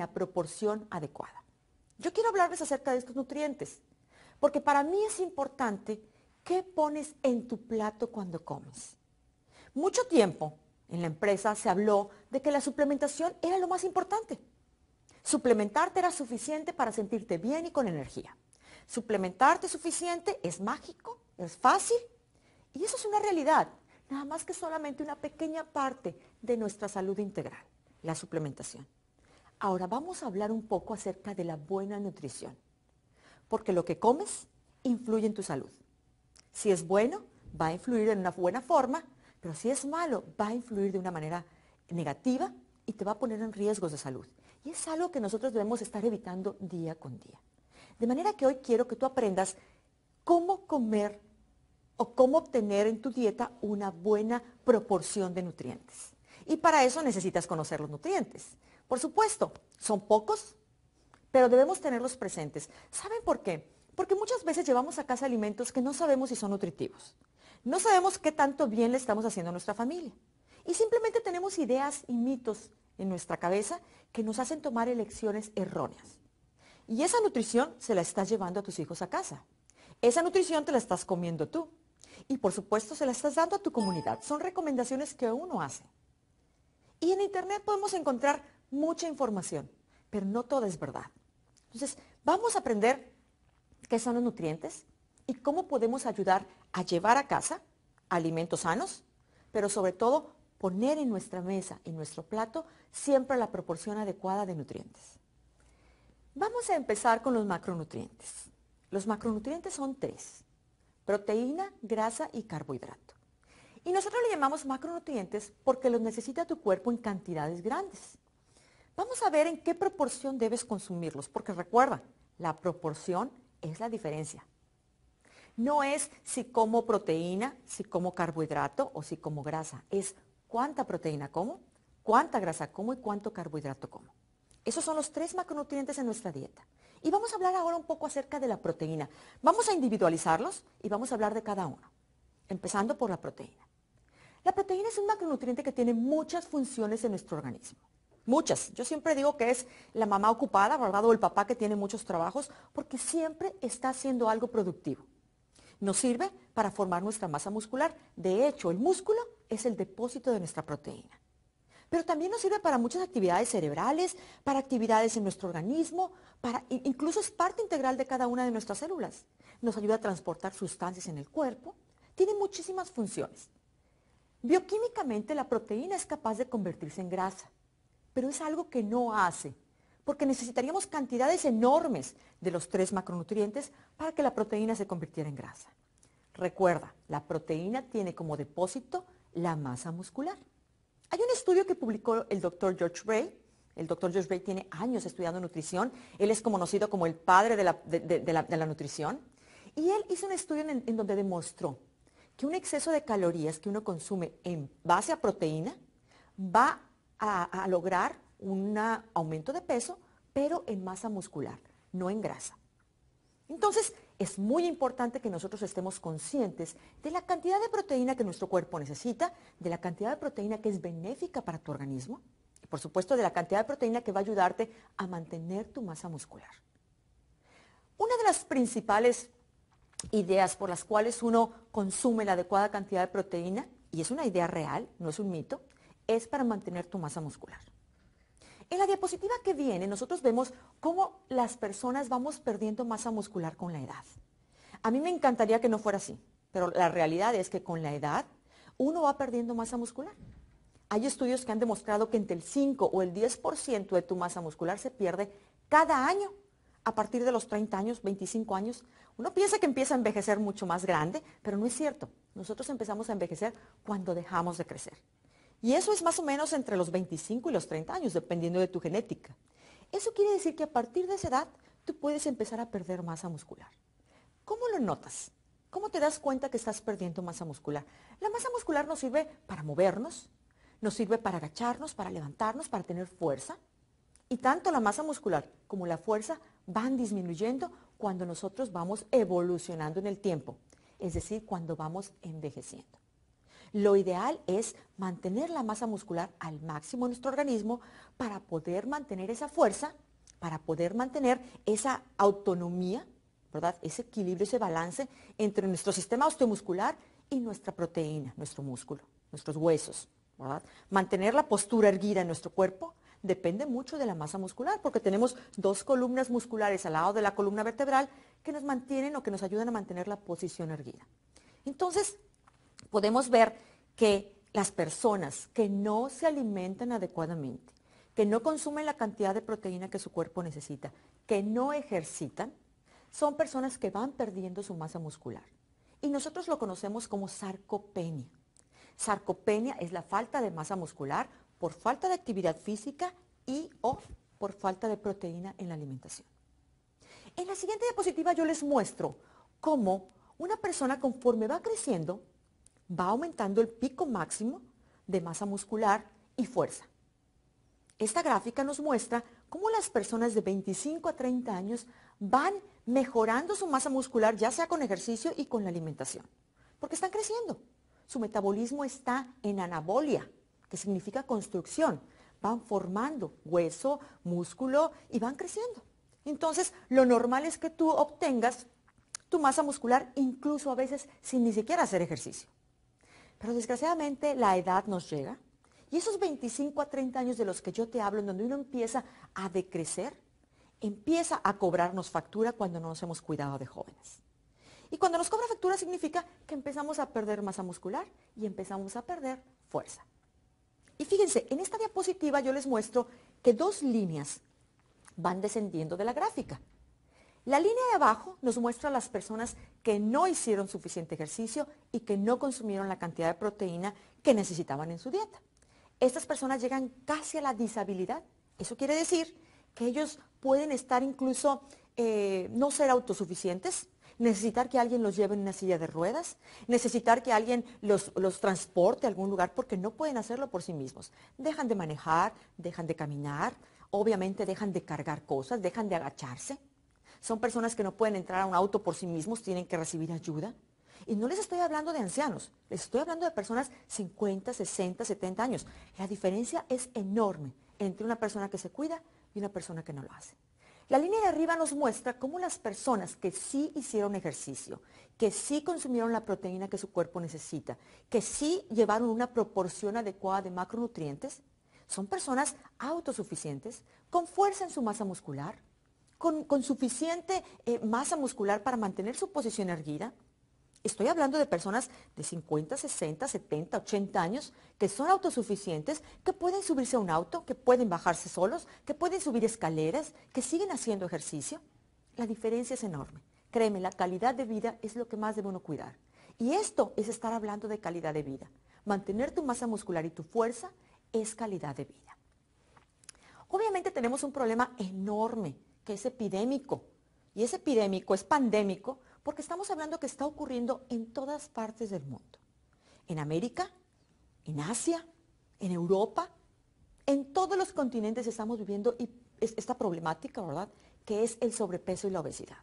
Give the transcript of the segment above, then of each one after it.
la proporción adecuada. Yo quiero hablarles acerca de estos nutrientes, porque para mí es importante qué pones en tu plato cuando comes. Mucho tiempo en la empresa se habló de que la suplementación era lo más importante. Suplementarte era suficiente para sentirte bien y con energía. Suplementarte suficiente es mágico, es fácil y eso es una realidad, nada más que solamente una pequeña parte de nuestra salud integral, la suplementación. Ahora vamos a hablar un poco acerca de la buena nutrición, porque lo que comes influye en tu salud. Si es bueno, va a influir en una buena forma, pero si es malo, va a influir de una manera negativa y te va a poner en riesgos de salud. Y es algo que nosotros debemos estar evitando día con día. De manera que hoy quiero que tú aprendas cómo comer o cómo obtener en tu dieta una buena proporción de nutrientes. Y para eso necesitas conocer los nutrientes. Por supuesto, son pocos, pero debemos tenerlos presentes. ¿Saben por qué? Porque muchas veces llevamos a casa alimentos que no sabemos si son nutritivos. No sabemos qué tanto bien le estamos haciendo a nuestra familia. Y simplemente tenemos ideas y mitos en nuestra cabeza que nos hacen tomar elecciones erróneas. Y esa nutrición se la estás llevando a tus hijos a casa. Esa nutrición te la estás comiendo tú. Y por supuesto se la estás dando a tu comunidad. Son recomendaciones que uno hace. Y en Internet podemos encontrar mucha información, pero no todo es verdad. Entonces, vamos a aprender qué son los nutrientes y cómo podemos ayudar a llevar a casa alimentos sanos, pero sobre todo poner en nuestra mesa, en nuestro plato, siempre la proporción adecuada de nutrientes. Vamos a empezar con los macronutrientes. Los macronutrientes son tres, proteína, grasa y carbohidrato. Y nosotros le llamamos macronutrientes porque los necesita tu cuerpo en cantidades grandes. Vamos a ver en qué proporción debes consumirlos, porque recuerda, la proporción es la diferencia. No es si como proteína, si como carbohidrato o si como grasa, es cuánta proteína como, cuánta grasa como y cuánto carbohidrato como. Esos son los tres macronutrientes en nuestra dieta. Y vamos a hablar ahora un poco acerca de la proteína. Vamos a individualizarlos y vamos a hablar de cada uno, empezando por la proteína. La proteína es un macronutriente que tiene muchas funciones en nuestro organismo muchas. Yo siempre digo que es la mamá ocupada, ¿verdad? O el papá que tiene muchos trabajos, porque siempre está haciendo algo productivo. Nos sirve para formar nuestra masa muscular. De hecho, el músculo es el depósito de nuestra proteína. Pero también nos sirve para muchas actividades cerebrales, para actividades en nuestro organismo, para, incluso es parte integral de cada una de nuestras células. Nos ayuda a transportar sustancias en el cuerpo. Tiene muchísimas funciones. Bioquímicamente la proteína es capaz de convertirse en grasa pero es algo que no hace, porque necesitaríamos cantidades enormes de los tres macronutrientes para que la proteína se convirtiera en grasa. Recuerda, la proteína tiene como depósito la masa muscular. Hay un estudio que publicó el doctor George Ray. El doctor George Ray tiene años estudiando nutrición. Él es conocido como el padre de la, nutrición. Y él hizo un estudio en, en donde demostró que un exceso de calorías que uno consume en base a proteína va a, lograr un aumento de peso, pero en masa muscular, no en grasa. Entonces, es muy importante que nosotros estemos conscientes de la cantidad de proteína que nuestro cuerpo necesita, de la cantidad de proteína que es benéfica para tu organismo y, por supuesto, de la cantidad de proteína que va a ayudarte a mantener tu masa muscular. Una de las principales ideas por las cuales uno consume la adecuada cantidad de proteína, y es una idea real, no es un mito, es para mantener tu masa muscular. En la diapositiva que viene nosotros vemos cómo las personas vamos perdiendo masa muscular con la edad. A mí me encantaría que no fuera así, pero la realidad es que con la edad uno va perdiendo masa muscular. Hay estudios que han demostrado que entre el 5 o el 10% de tu masa muscular se pierde cada año a partir de los 30 años, 25 años. Uno piensa que empieza a envejecer mucho más grande, pero no es cierto. Nosotros empezamos a envejecer cuando dejamos de crecer. Y eso es más o menos entre los 25 y los 30 años, dependiendo de tu genética. Eso quiere decir que a partir de esa edad tú puedes empezar a perder masa muscular. ¿Cómo lo notas? ¿Cómo te das cuenta que estás perdiendo masa muscular? La masa muscular nos sirve para movernos, nos sirve para agacharnos, para levantarnos, para tener fuerza. Y tanto la masa muscular como la fuerza van disminuyendo cuando nosotros vamos evolucionando en el tiempo, es decir, cuando vamos envejeciendo. Lo ideal es mantener la masa muscular al máximo en nuestro organismo para poder mantener esa fuerza, para poder mantener esa autonomía, ¿verdad? Ese equilibrio, ese balance entre nuestro sistema osteomuscular y nuestra proteína, nuestro músculo, nuestros huesos, ¿verdad? Mantener la postura erguida en nuestro cuerpo, depende mucho de la masa muscular, porque tenemos dos columnas musculares al lado de la columna vertebral que nos mantienen o que nos ayudan a mantener la posición erguida. Entonces, podemos ver que las personas que no se alimentan adecuadamente, que no consumen la cantidad de proteína que su cuerpo necesita, que no ejercitan, son personas que van perdiendo su masa muscular. Y nosotros lo conocemos como sarcopenia. Sarcopenia es la falta de masa muscular por falta de actividad física y o por falta de proteína en la alimentación. En la siguiente diapositiva yo les muestro cómo una persona conforme va creciendo va aumentando el pico máximo de masa muscular y fuerza. Esta gráfica nos muestra cómo las personas de 25 a 30 años van mejorando su masa muscular, ya sea con ejercicio y con la alimentación, porque están creciendo. Su metabolismo está en anabolia, que significa construcción. Van formando hueso, músculo y van creciendo. Entonces, lo normal es que tú obtengas tu masa muscular incluso a veces sin ni siquiera hacer ejercicio. Pero desgraciadamente la edad nos llega. Y esos 25 a 30 años de los que yo te hablo, en donde uno empieza a decrecer, empieza a cobrarnos factura cuando no nos hemos cuidado de jóvenes. Y cuando nos cobra factura significa que empezamos a perder masa muscular y empezamos a perder fuerza. Y fíjense, en esta diapositiva yo les muestro que dos líneas van descendiendo de la gráfica. La línea de abajo nos muestra a las personas que no hicieron suficiente ejercicio y que no consumieron la cantidad de proteína que necesitaban en su dieta. Estas personas llegan casi a la disabilidad. Eso quiere decir que ellos pueden estar incluso eh, no ser autosuficientes, necesitar que alguien los lleve en una silla de ruedas, necesitar que alguien los, transporte a algún lugar porque no pueden hacerlo por sí mismos. Dejan de manejar, dejan de caminar, obviamente dejan de cargar cosas, dejan de agacharse son personas que no pueden entrar a un auto por sí mismos, tienen que recibir ayuda. Y no les estoy hablando de ancianos, les estoy hablando de personas 50, 60, 70 años. La diferencia es enorme entre una persona que se cuida y una persona que no lo hace. La línea de arriba nos muestra cómo las personas que sí hicieron ejercicio, que sí consumieron la proteína que su cuerpo necesita, que sí llevaron una proporción adecuada de macronutrientes, son personas autosuficientes, con fuerza en su masa muscular, con, suficiente eh, masa muscular para mantener su posición erguida. Estoy hablando de personas de 50, 60, 70, 80 años que son autosuficientes, que pueden subirse a un auto, que pueden bajarse solos, que pueden subir escaleras, que siguen haciendo ejercicio. La diferencia es enorme. Créeme, la calidad de vida es lo que más debe uno cuidar. Y esto es estar hablando de calidad de vida. Mantener tu masa muscular y tu fuerza es calidad de vida. Obviamente tenemos un problema enorme que es epidémico. Y es epidémico, es pandémico, porque estamos hablando que está ocurriendo en todas partes del mundo. En América, en Asia, en Europa, en todos los continentes estamos viviendo esta problemática, ¿verdad? Que es el sobrepeso y la obesidad.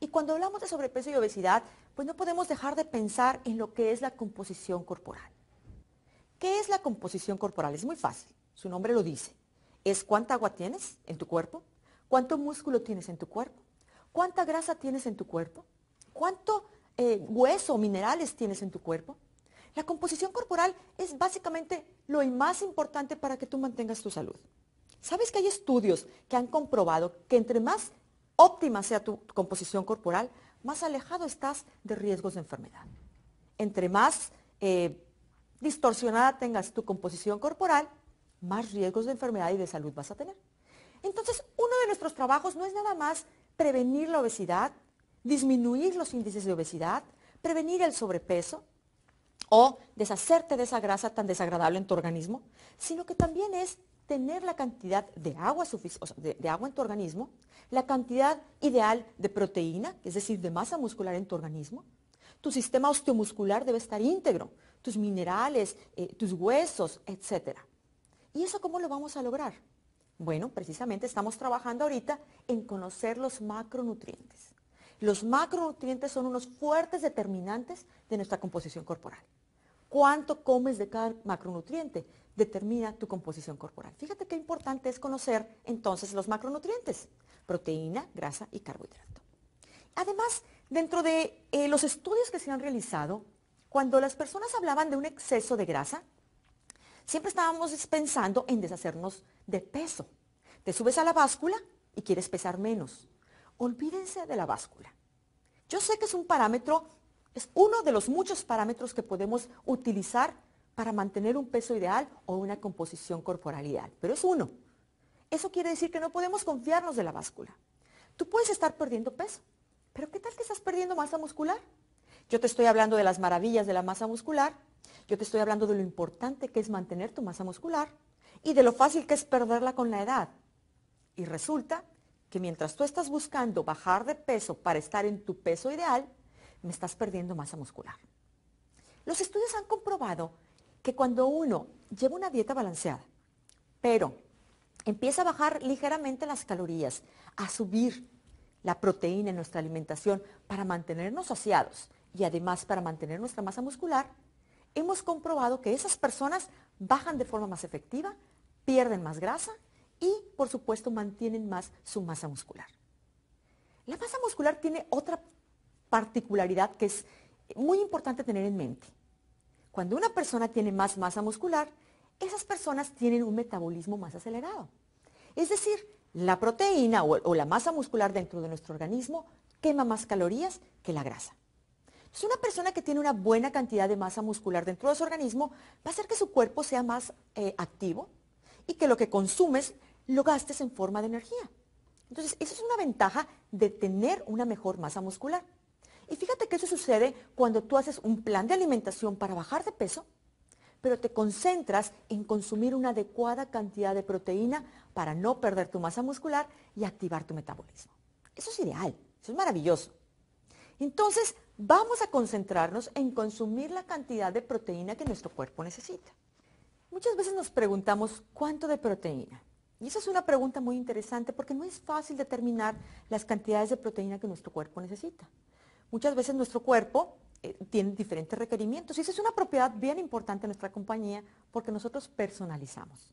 Y cuando hablamos de sobrepeso y obesidad, pues no podemos dejar de pensar en lo que es la composición corporal. ¿Qué es la composición corporal? Es muy fácil, su nombre lo dice. Es cuánta agua tienes en tu cuerpo, ¿Cuánto músculo tienes en tu cuerpo? ¿Cuánta grasa tienes en tu cuerpo? ¿Cuánto eh, hueso o minerales tienes en tu cuerpo? La composición corporal es básicamente lo más importante para que tú mantengas tu salud. ¿Sabes que hay estudios que han comprobado que entre más óptima sea tu composición corporal, más alejado estás de riesgos de enfermedad? Entre más eh, distorsionada tengas tu composición corporal, más riesgos de enfermedad y de salud vas a tener. Entonces, uno de nuestros trabajos no es nada más prevenir la obesidad, disminuir los índices de obesidad, prevenir el sobrepeso o deshacerte de esa grasa tan desagradable en tu organismo, sino que también es tener la cantidad de agua, suficiente de, agua en tu organismo, la cantidad ideal de proteína, es decir, de masa muscular en tu organismo. Tu sistema osteomuscular debe estar íntegro, tus minerales, eh, tus huesos, etc. ¿Y eso cómo lo vamos a lograr? Bueno, precisamente estamos trabajando ahorita en conocer los macronutrientes. Los macronutrientes son unos fuertes determinantes de nuestra composición corporal. Cuánto comes de cada macronutriente determina tu composición corporal. Fíjate qué importante es conocer entonces los macronutrientes, proteína, grasa y carbohidrato. Además, dentro de eh, los estudios que se han realizado, cuando las personas hablaban de un exceso de grasa, siempre estábamos pensando en deshacernos de peso. Te subes a la báscula y quieres pesar menos. Olvídense de la báscula. Yo sé que es un parámetro, es uno de los muchos parámetros que podemos utilizar para mantener un peso ideal o una composición corporal ideal, pero es uno. Eso quiere decir que no podemos confiarnos de la báscula. Tú puedes estar perdiendo peso, pero ¿qué tal que estás perdiendo masa muscular? Yo te estoy hablando de las maravillas de la masa muscular, yo te estoy hablando de lo importante que es mantener tu masa muscular y de lo fácil que es perderla con la edad. Y resulta que mientras tú estás buscando bajar de peso para estar en tu peso ideal, me estás perdiendo masa muscular. Los estudios han comprobado que cuando uno lleva una dieta balanceada, pero empieza a bajar ligeramente las calorías, a subir la proteína en nuestra alimentación para mantenernos saciados y además para mantener nuestra masa muscular, hemos comprobado que esas personas bajan de forma más efectiva, pierden más grasa y, por supuesto, mantienen más su masa muscular. La masa muscular tiene otra particularidad que es muy importante tener en mente. Cuando una persona tiene más masa muscular, esas personas tienen un metabolismo más acelerado. Es decir, la proteína o, la masa muscular dentro de nuestro organismo quema más calorías que la grasa. Si una persona que tiene una buena cantidad de masa muscular dentro de su organismo va a hacer que su cuerpo sea más eh, activo y que lo que consumes lo gastes en forma de energía. Entonces, eso es una ventaja de tener una mejor masa muscular. Y fíjate que eso sucede cuando tú haces un plan de alimentación para bajar de peso, pero te concentras en consumir una adecuada cantidad de proteína para no perder tu masa muscular y activar tu metabolismo. Eso es ideal, eso es maravilloso. Entonces, vamos a concentrarnos en consumir la cantidad de proteína que nuestro cuerpo necesita. Muchas veces nos preguntamos cuánto de proteína. Y esa es una pregunta muy interesante porque no es fácil determinar las cantidades de proteína que nuestro cuerpo necesita. Muchas veces nuestro cuerpo eh, tiene diferentes requerimientos y esa es una propiedad bien importante de nuestra compañía porque nosotros personalizamos.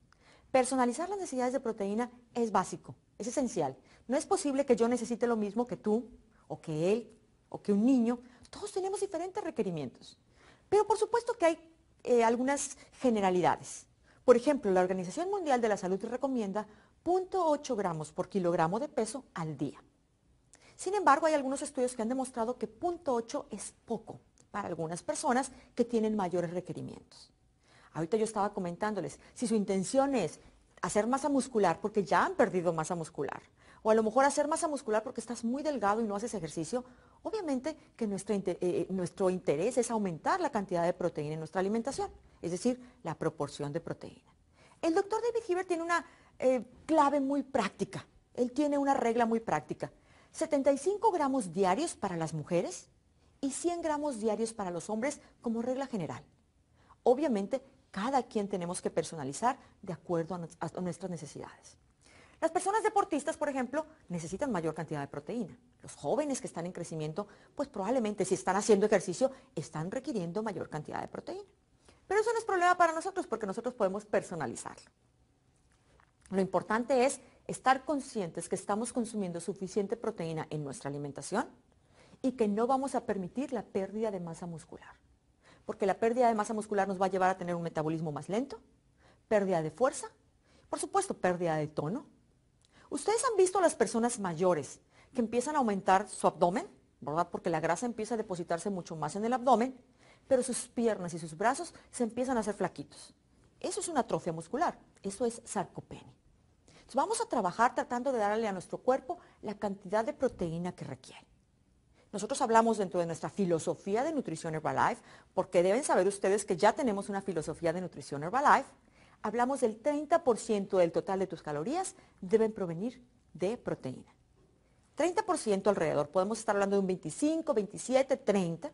Personalizar las necesidades de proteína es básico, es esencial. No es posible que yo necesite lo mismo que tú o que él o que un niño, todos tenemos diferentes requerimientos. Pero por supuesto que hay eh, algunas generalidades. Por ejemplo, la Organización Mundial de la Salud recomienda 0.8 gramos por kilogramo de peso al día. Sin embargo, hay algunos estudios que han demostrado que 0.8 es poco para algunas personas que tienen mayores requerimientos. Ahorita yo estaba comentándoles, si su intención es hacer masa muscular porque ya han perdido masa muscular, o a lo mejor hacer masa muscular porque estás muy delgado y no haces ejercicio, obviamente que eh, eh, nuestro, interés es aumentar la cantidad de proteína en nuestra alimentación, es decir, la proporción de proteína. El doctor David Hieber tiene una eh, clave muy práctica, él tiene una regla muy práctica. 75 gramos diarios para las mujeres y 100 gramos diarios para los hombres como regla general. Obviamente, cada quien tenemos que personalizar de acuerdo a nuestras necesidades. Las personas deportistas, por ejemplo, necesitan mayor cantidad de proteína. Los jóvenes que están en crecimiento, pues probablemente si están haciendo ejercicio, están requiriendo mayor cantidad de proteína. Pero eso no es problema para nosotros porque nosotros podemos personalizarlo. Lo importante es estar conscientes que estamos consumiendo suficiente proteína en nuestra alimentación y que no vamos a permitir la pérdida de masa muscular. Porque la pérdida de masa muscular nos va a llevar a tener un metabolismo más lento, pérdida de fuerza, por supuesto pérdida de tono, ¿Ustedes han visto a las personas mayores que empiezan a aumentar su abdomen? ¿Verdad? Porque la grasa empieza a depositarse mucho más en el abdomen, pero sus piernas y sus brazos se empiezan a hacer flaquitos. Eso es una atrofia muscular, eso es sarcopenia. Entonces vamos a trabajar tratando de darle a nuestro cuerpo la cantidad de proteína que requiere. Nosotros hablamos dentro de nuestra filosofía de nutrición Herbalife, porque deben saber ustedes que ya tenemos una filosofía de nutrición Herbalife, hablamos del 30% del total de tus calorías deben provenir de proteína. 30% alrededor, podemos estar hablando de un 25, 27, 30,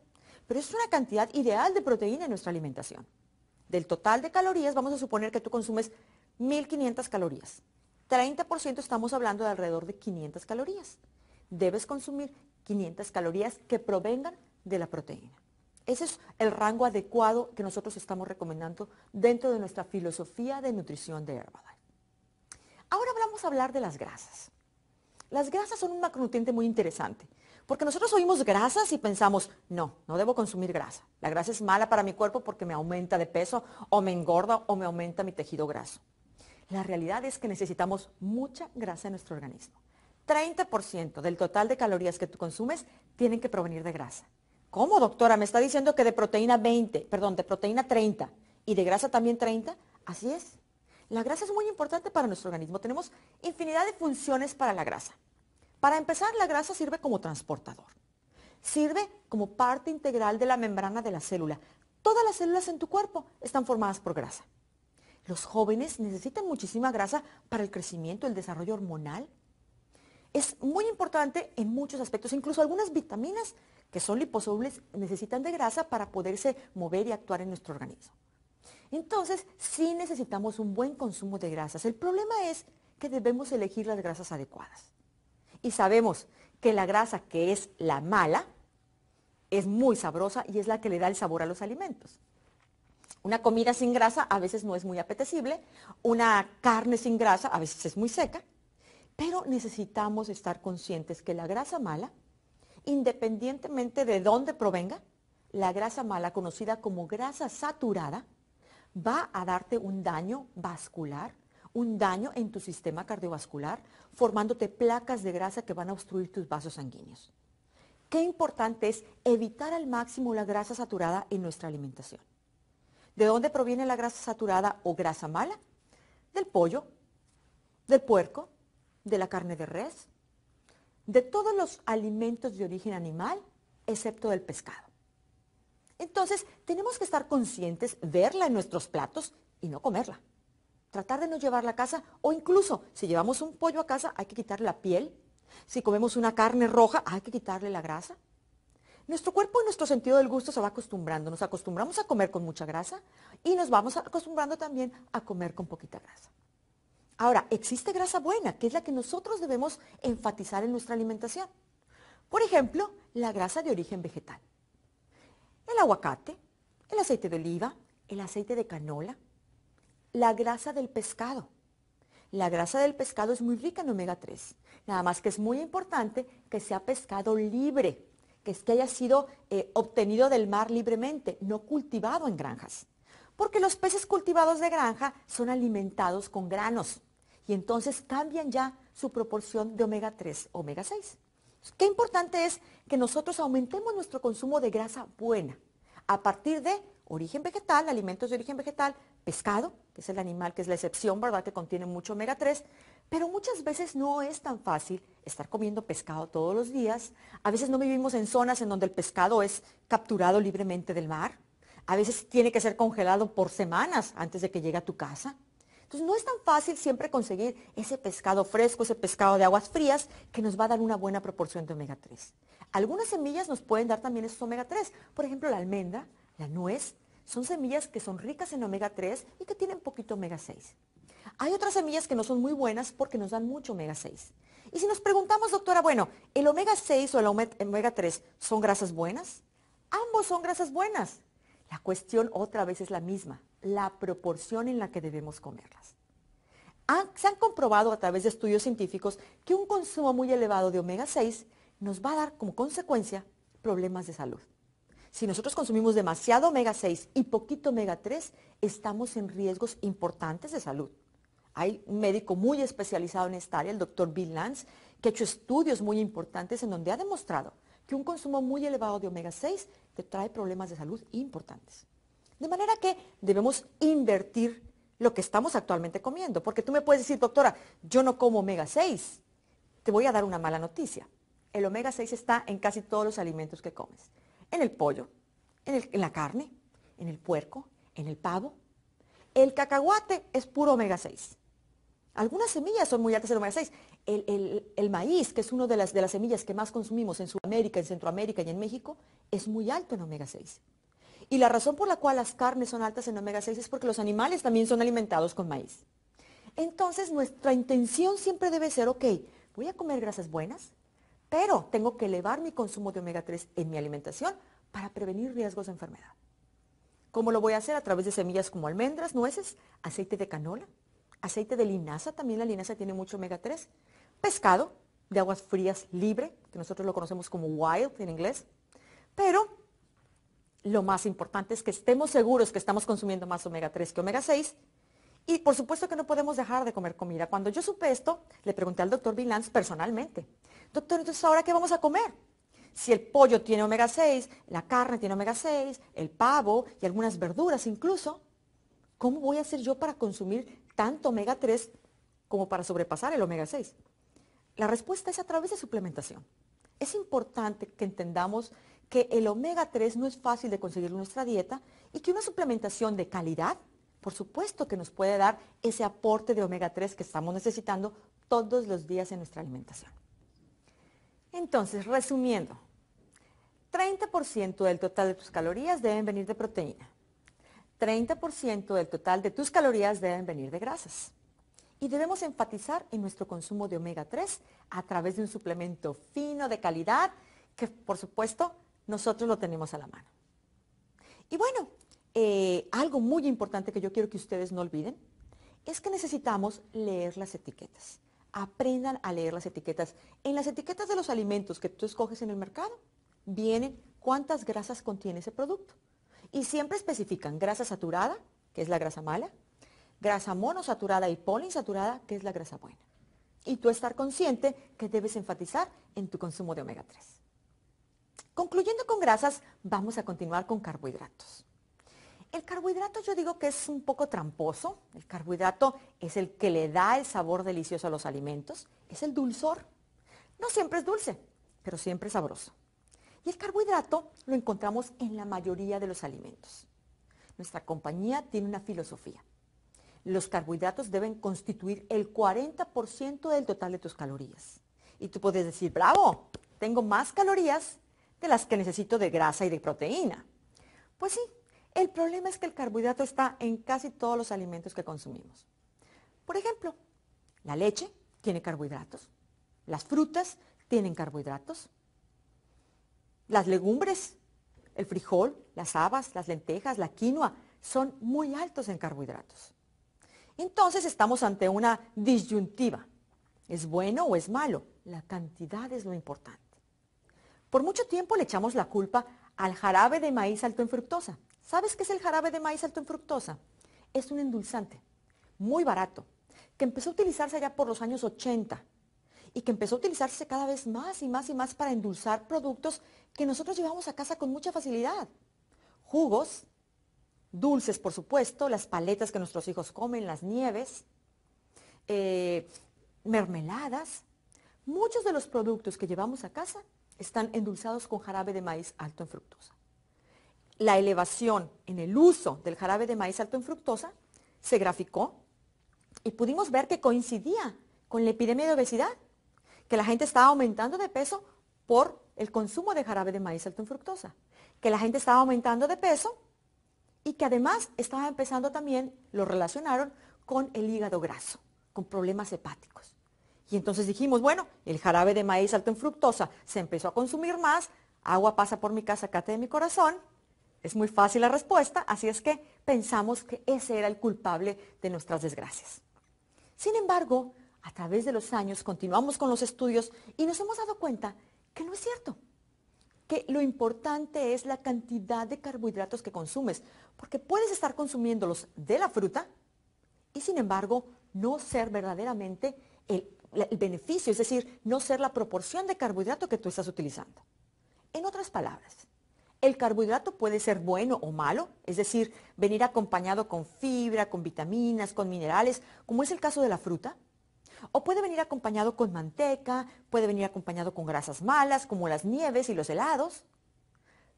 pero es una cantidad ideal de proteína en nuestra alimentación. Del total de calorías, vamos a suponer que tú consumes 1500 calorías. 30% estamos hablando de alrededor de 500 calorías. Debes consumir 500 calorías que provengan de la proteína. Ese es el rango adecuado que nosotros estamos recomendando dentro de nuestra filosofía de nutrición de Herbalife. Ahora vamos a hablar de las grasas. Las grasas son un macronutriente muy interesante, porque nosotros oímos grasas y pensamos, no, no debo consumir grasa. La grasa es mala para mi cuerpo porque me aumenta de peso o me engorda o me aumenta mi tejido graso. La realidad es que necesitamos mucha grasa en nuestro organismo. 30% del total de calorías que tú consumes tienen que provenir de grasa. ¿Cómo, doctora? Me está diciendo que de proteína 20, perdón, de proteína 30 y de grasa también 30. Así es. La grasa es muy importante para nuestro organismo. Tenemos infinidad de funciones para la grasa. Para empezar, la grasa sirve como transportador. Sirve como parte integral de la membrana de la célula. Todas las células en tu cuerpo están formadas por grasa. Los jóvenes necesitan muchísima grasa para el crecimiento, el desarrollo hormonal. Es muy importante en muchos aspectos. Incluso algunas vitaminas que son liposolubles, necesitan de grasa para poderse mover y actuar en nuestro organismo. Entonces, sí necesitamos un buen consumo de grasas. El problema es que debemos elegir las grasas adecuadas. Y sabemos que la grasa que es la mala es muy sabrosa y es la que le da el sabor a los alimentos. Una comida sin grasa a veces no es muy apetecible, una carne sin grasa a veces es muy seca, pero necesitamos estar conscientes que la grasa mala independientemente de dónde provenga, la grasa mala, conocida como grasa saturada, va a darte un daño vascular, un daño en tu sistema cardiovascular, formándote placas de grasa que van a obstruir tus vasos sanguíneos. Qué importante es evitar al máximo la grasa saturada en nuestra alimentación. ¿De dónde proviene la grasa saturada o grasa mala? Del pollo, del puerco, de la carne de res, de todos los alimentos de origen animal, excepto del pescado. Entonces, tenemos que estar conscientes, verla en nuestros platos y no comerla. Tratar de no llevarla a casa o incluso si llevamos un pollo a casa hay que quitarle la piel. Si comemos una carne roja hay que quitarle la grasa. Nuestro cuerpo y nuestro sentido del gusto se va acostumbrando. Nos acostumbramos a comer con mucha grasa y nos vamos acostumbrando también a comer con poquita grasa. Ahora, existe grasa buena, que es la que nosotros debemos enfatizar en nuestra alimentación. Por ejemplo, la grasa de origen vegetal. El aguacate, el aceite de oliva, el aceite de canola, la grasa del pescado. La grasa del pescado es muy rica en omega 3, nada más que es muy importante que sea pescado libre, que es que haya sido eh, obtenido del mar libremente, no cultivado en granjas porque los peces cultivados de granja son alimentados con granos y entonces cambian ya su proporción de omega 3, omega 6. Qué importante es que nosotros aumentemos nuestro consumo de grasa buena a partir de origen vegetal, alimentos de origen vegetal, pescado, que es el animal que es la excepción, ¿verdad? Que contiene mucho omega 3, pero muchas veces no es tan fácil estar comiendo pescado todos los días. A veces no vivimos en zonas en donde el pescado es capturado libremente del mar. A veces tiene que ser congelado por semanas antes de que llegue a tu casa. Entonces no es tan fácil siempre conseguir ese pescado fresco, ese pescado de aguas frías que nos va a dar una buena proporción de omega 3. Algunas semillas nos pueden dar también esos omega 3, por ejemplo la almendra, la nuez, son semillas que son ricas en omega 3 y que tienen poquito omega 6. Hay otras semillas que no son muy buenas porque nos dan mucho omega 6. Y si nos preguntamos, doctora, bueno, ¿el omega 6 o el omega 3 son grasas buenas? Ambos son grasas buenas. La cuestión otra vez es la misma, la proporción en la que debemos comerlas. Ah, se han comprobado a través de estudios científicos que un consumo muy elevado de omega 6 nos va a dar como consecuencia problemas de salud. Si nosotros consumimos demasiado omega 6 y poquito omega 3, estamos en riesgos importantes de salud. Hay un médico muy especializado en esta área, el doctor Bill Lance, que ha hecho estudios muy importantes en donde ha demostrado que un consumo muy elevado de omega 6 te trae problemas de salud importantes. De manera que debemos invertir lo que estamos actualmente comiendo, porque tú me puedes decir, doctora, yo no como omega 6, te voy a dar una mala noticia. El omega 6 está en casi todos los alimentos que comes, en el pollo, en, la carne, en el puerco, en el pavo. El cacahuate es puro omega 6. Algunas semillas son muy altas en omega 6. El, maíz, que es una de las, de las semillas que más consumimos en Sudamérica, en Centroamérica y en México, es muy alto en omega 6. Y la razón por la cual las carnes son altas en omega 6 es porque los animales también son alimentados con maíz. Entonces nuestra intención siempre debe ser, ok, voy a comer grasas buenas, pero tengo que elevar mi consumo de omega 3 en mi alimentación para prevenir riesgos de enfermedad. ¿Cómo lo voy a hacer? A través de semillas como almendras, nueces, aceite de canola, aceite de linaza, también la linaza tiene mucho omega 3, pescado de aguas frías libre, que nosotros lo conocemos como wild en inglés, pero lo más importante es que estemos seguros que estamos consumiendo más omega 3 que omega 6. Y por supuesto que no podemos dejar de comer comida. Cuando yo supe esto, le pregunté al doctor Vilans personalmente, doctor, entonces ahora qué vamos a comer? Si el pollo tiene omega 6, la carne tiene omega 6, el pavo y algunas verduras incluso, ¿cómo voy a hacer yo para consumir tanto omega 3 como para sobrepasar el omega 6? La respuesta es a través de suplementación. Es importante que entendamos que el omega 3 no es fácil de conseguir en nuestra dieta y que una suplementación de calidad, por supuesto que nos puede dar ese aporte de omega 3 que estamos necesitando todos los días en nuestra alimentación. Entonces, resumiendo, 30% del total de tus calorías deben venir de proteína, 30% del total de tus calorías deben venir de grasas. Y debemos enfatizar en nuestro consumo de omega 3 a través de un suplemento fino de calidad que, por supuesto, nosotros lo tenemos a la mano. Y bueno, eh, algo muy importante que yo quiero que ustedes no olviden es que necesitamos leer las etiquetas. Aprendan a leer las etiquetas. En las etiquetas de los alimentos que tú escoges en el mercado vienen cuántas grasas contiene ese producto. Y siempre especifican grasa saturada, que es la grasa mala, grasa monosaturada y poliinsaturada, que es la grasa buena. Y tú estar consciente que debes enfatizar en tu consumo de omega 3. Concluyendo con grasas, vamos a continuar con carbohidratos. El carbohidrato yo digo que es un poco tramposo. El carbohidrato es el que le da el sabor delicioso a los alimentos. Es el dulzor. No siempre es dulce, pero siempre es sabroso. Y el carbohidrato lo encontramos en la mayoría de los alimentos. Nuestra compañía tiene una filosofía. Los carbohidratos deben constituir el 40% del total de tus calorías. Y tú puedes decir, bravo, tengo más calorías de las que necesito de grasa y de proteína. Pues sí, el problema es que el carbohidrato está en casi todos los alimentos que consumimos. Por ejemplo, la leche tiene carbohidratos, las frutas tienen carbohidratos, las legumbres, el frijol, las habas, las lentejas, la quinoa, son muy altos en carbohidratos. Entonces estamos ante una disyuntiva. ¿Es bueno o es malo? La cantidad es lo importante. Por mucho tiempo le echamos la culpa al jarabe de maíz alto en fructosa. ¿Sabes qué es el jarabe de maíz alto en fructosa? Es un endulzante muy barato que empezó a utilizarse allá por los años 80 y que empezó a utilizarse cada vez más y más y más para endulzar productos que nosotros llevamos a casa con mucha facilidad. Jugos, dulces por supuesto, las paletas que nuestros hijos comen, las nieves, eh, mermeladas. Muchos de los productos que llevamos a casa están endulzados con jarabe de maíz alto en fructosa. La elevación en el uso del jarabe de maíz alto en fructosa se graficó y pudimos ver que coincidía con la epidemia de obesidad, que la gente estaba aumentando de peso por el consumo de jarabe de maíz alto en fructosa, que la gente estaba aumentando de peso y que además estaba empezando también, lo relacionaron con el hígado graso, con problemas hepáticos. Y entonces dijimos, bueno, el jarabe de maíz alto en fructosa se empezó a consumir más, agua pasa por mi casa, cate de mi corazón. Es muy fácil la respuesta, así es que pensamos que ese era el culpable de nuestras desgracias. Sin embargo, a través de los años continuamos con los estudios y nos hemos dado cuenta que no es cierto, que lo importante es la cantidad de carbohidratos que consumes, porque puedes estar consumiéndolos de la fruta y sin embargo no ser verdaderamente el el beneficio, es decir, no ser la proporción de carbohidrato que tú estás utilizando. En otras palabras, el carbohidrato puede ser bueno o malo, es decir, venir acompañado con fibra, con vitaminas, con minerales, como es el caso de la fruta, o puede venir acompañado con manteca, puede venir acompañado con grasas malas, como las nieves y los helados,